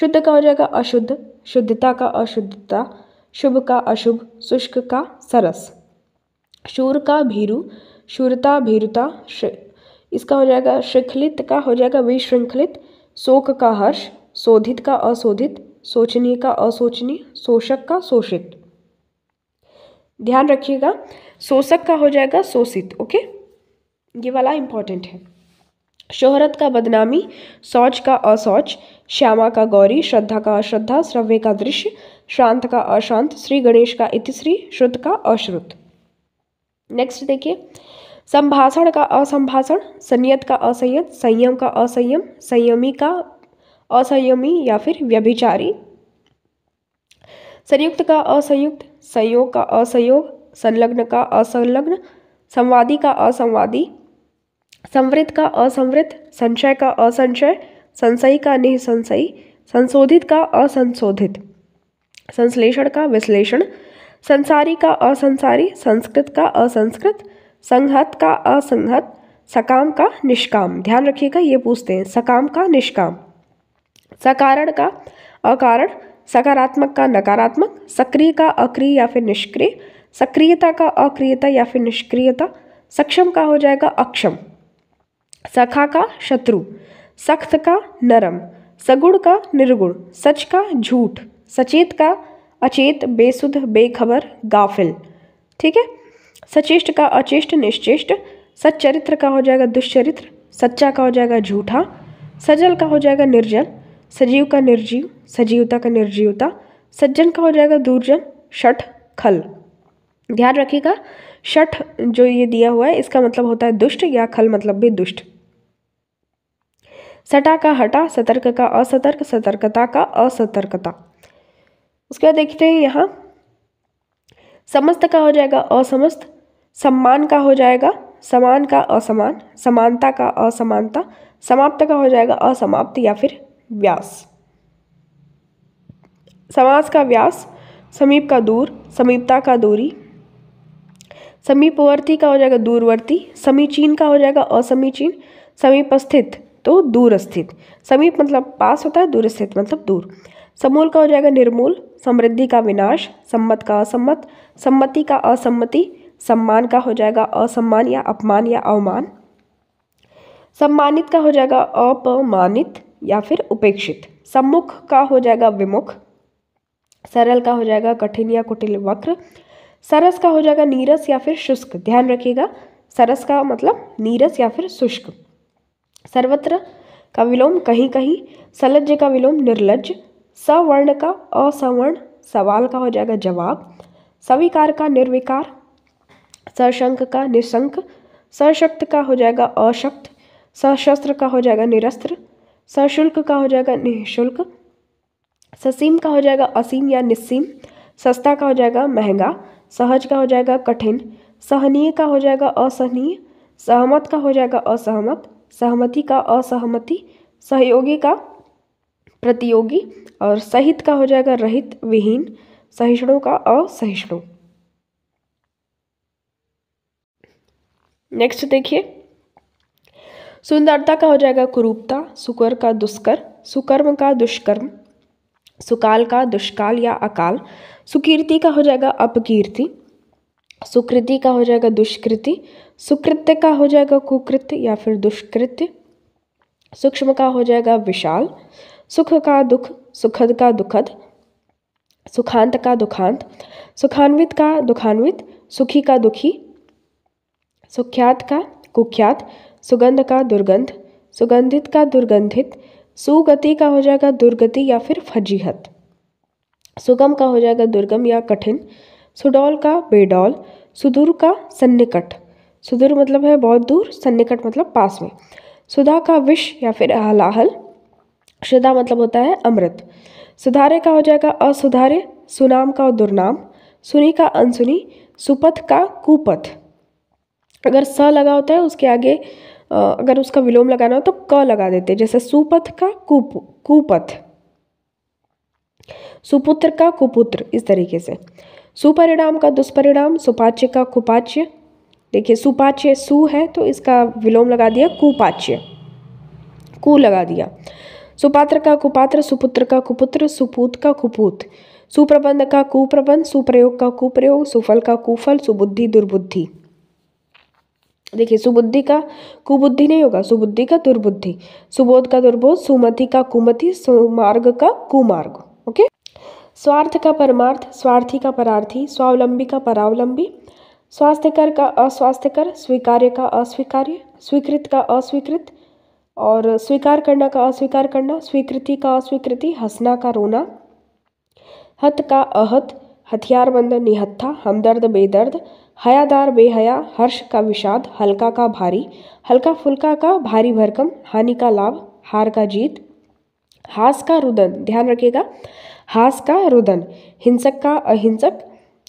शुद्ध का हो जाएगा अशुद्ध शुद्धता का अशुद्धता शुभ का अशुभ शुष्क का सरस शूर का भीरु शूरता भीरुता इसका हो जाएगा श्रृंखलित का हो जाएगा विश्रृंखलित शोक का हर्ष शोधित का अशोधित शोचनीय का अशोचनीय शोषक का शोषित ध्यान रखिएगा शोषक का हो जाएगा शोषित ओके ये वाला इंपॉर्टेंट है शोहरत का बदनामी सौच का असौच श्यामा का गौरी श्रद्धा का अश्रद्धा श्रव्य का दृश्य शांत का अशांत श्री गणेश का इतिश्री श्रुत का अश्रुत नेक्स्ट देखिए संभाषण का असंभाषण संयत का असंयत संयम का असंयम संयमी का असंयमी या फिर व्यभिचारी संयुक्त का असंयुक्त संयोग का असंयोग संलग्न का असंलग्न संवादी का असंवादी संवृत्त का असंवृत्त संशय का असंशय संशयी का निःसंशयी संशोधित का असंशोधित संश्लेषण का विश्लेषण संसारी का असंसारी संस्कृत का असंस्कृत संहत का असंहत सकाम का निष्काम ध्यान रखिएगा ये पूछते हैं सकाम का निष्काम सकारण का अकारण सकारात्मक का नकारात्मक सक्रिय का अक्रिय या फिर निष्क्रिय सक्रियता का अक्रियता या फिर निष्क्रियता सक्षम का हो जाएगा अक्षम सखा का शत्रु सख्त का नरम सगुण का निर्गुण सच का झूठ सचेत का अचेत बेसुध बेखबर गाफिल ठीक है सचेष्ट का अचेष्ट निश्चेष्ट सच्चरित्र का हो जाएगा दुष्चरित्र सच्चा का हो जाएगा झूठा सजल का हो जाएगा निर्जल सजीव का निर्जीव सजीवता का निर्जीवता सज्जन का हो जाएगा दूरजन शठ खल ध्यान रखिएगा शठ जो ये दिया हुआ है इसका मतलब होता है दुष्ट या खल मतलब भी दुष्ट सटा का हटा सतर्क का असतर्क सतर्कता का असतर्कता उसके बाद देखते हैं यहाँ समस्त का हो जाएगा असमस्त सम्मान का हो जाएगा समान का असमान समानता का असमानता समाप्त का हो जाएगा असमाप्त या फिर व्यास समास का व्यास समीप का दूर समीपता का दूरी समीपवर्ती का हो जाएगा दूरवर्ती समीचीन का हो जाएगा असमीचीन समीपस्थित तो दूर स्थित समीप मतलब पास होता है दूर स्थित मतलब दूर समूल का हो जाएगा निर्मूल समृद्धि का विनाश सम्मत का असम्मत सम्मति का असम्मति सम्मान का हो जाएगा असम्मान या अपमान या अवमान सम्मानित का हो जाएगा अपमानित या फिर उपेक्षित सम्मुख का हो जाएगा विमुख सरल का हो जाएगा कठिन या कुटिल वक्र सरस का हो जाएगा नीरस या फिर शुष्क ध्यान रखिएगा सरस का मतलब नीरस या फिर शुष्क सर्वत्र का विलोम कहीं कहीं सलज्ज का विलोम निर्लज सवर्ण का असवर्ण सवाल का हो जाएगा जवाब सविकार का निर्विकार सशंक का निशंक सशक्त का हो जाएगा अशक्त सशस्त्र का हो जाएगा निरस्त्र सशुल्क का हो जाएगा निःशुल्क ससीम का हो जाएगा असीम या निस्सीम सस्ता का हो जाएगा महंगा सहज का हो जाएगा कठिन सहनीय का हो जाएगा असहनीय सहमत का हो जाएगा असहमत सहमति का असहमति सहयोगी का प्रतियोगी और सहित का हो जाएगा रहित विहीन सहिष्णु का असहिष्णु नेक्स्ट देखिए सुंदरता का हो जाएगा कुरूपता सुकर का दुष्कर सुकर्म का दुष्कर्म सुकाल का दुष्काल या अकाल सुकीर्ति का हो जाएगा अपकीर्ति सुकृति का हो जाएगा दुष्कृति सुकृत्य का हो जाएगा कुकृत्य या फिर दुष्कृत्य सूक्ष्म का हो जाएगा विशाल सुख का दुख सुखद का दुखद सुखांत का दुखांत सुखान्वित का दुखान्वित सुखी का दुखी सुख्यात का कुख्यात सुगंध का दुर्गंध सुगंधित का दुर्गंधित सुगति का हो जाएगा दुर्गति या फिर फजीहत सुगम का हो जाएगा दुर्गम या कठिन सुडौल का बेडौल सुदूर का सन्निकट सुदूर मतलब है बहुत दूर सन्निकट मतलब पास में सुधा का विष या फिर हलाहल शुदा मतलब होता है अमृत सुधारे का हो जाएगा असुधारे सुनाम का दुर्नाम सुनी का अनसुनी सुपथ का कुपथ अगर स लगा होता है उसके आगे अगर उसका विलोम लगाना हो तो क लगा देते जैसे सुपथ का कुप कुपथ सुपुत्र का कुपुत्र इस तरीके से सुपरिणाम का दुष्परिणाम सुपाच्य का कुपाच्य देखिए सुपाच्य सु है तो इसका विलोम लगा दिया कुपाच्य कु लगा दिया सुपात्र का कुपात्र सुपुत्र का कुपुत्र सुपूत का कुपूत सुप्रबंध का कुप्रबंध सुप्रयोग का कुप्रयोग सुफल का कुफल सुबुद्धि दुर्बुद्धि देखिए सुबुद्धि का कुबुद्धि नहीं होगा सुबुद्धि का दुर्बुद्धि सुबोध का दुर्बोध सुमति का कुमति सुमार्ग का कुमार्ग ओके स्वार्थ का परमार्थ स्वार्थी का परार्थी स्वावलंबी का परावलंबी स्वास्थ्यकर का अस्वास्थ्यकर स्वीकार्य का अस्वीकार्य स्वीकृत का अस्वीकृत और स्वीकार करना का अस्वीकार करना स्वीकृति का अस्वीकृति हंसना का रोना हत का अहत हथियारबंद निहत्था हमदर्द बेदर्द हयादार बेहया हर्ष का विषाद हल्का का भारी हल्का फुल्का का भारी भरकम हानि का लाभ हार का जीत हास का रुदन ध्यान रखिएगा हास का रुदन हिंसक का अहिंसक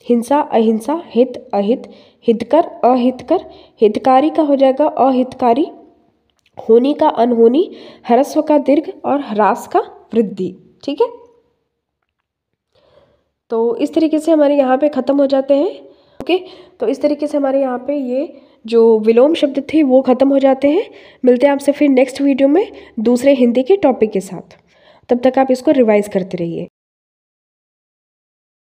हिंसा अहिंसा हित अहित हितकर अहितकर हितकारी का हो जाएगा अहितकारी होनी का अनहोनी ह्रस्व का दीर्घ और ह्रास का वृद्धि ठीक है तो इस तरीके से हमारे यहाँ पे ख़त्म हो जाते हैं ओके तो इस तरीके से हमारे यहाँ पे ये जो विलोम शब्द थे वो ख़त्म हो जाते हैं मिलते हैं आपसे फिर नेक्स्ट वीडियो में दूसरे हिंदी के टॉपिक के साथ तब तक आप इसको रिवाइज़ करते रहिए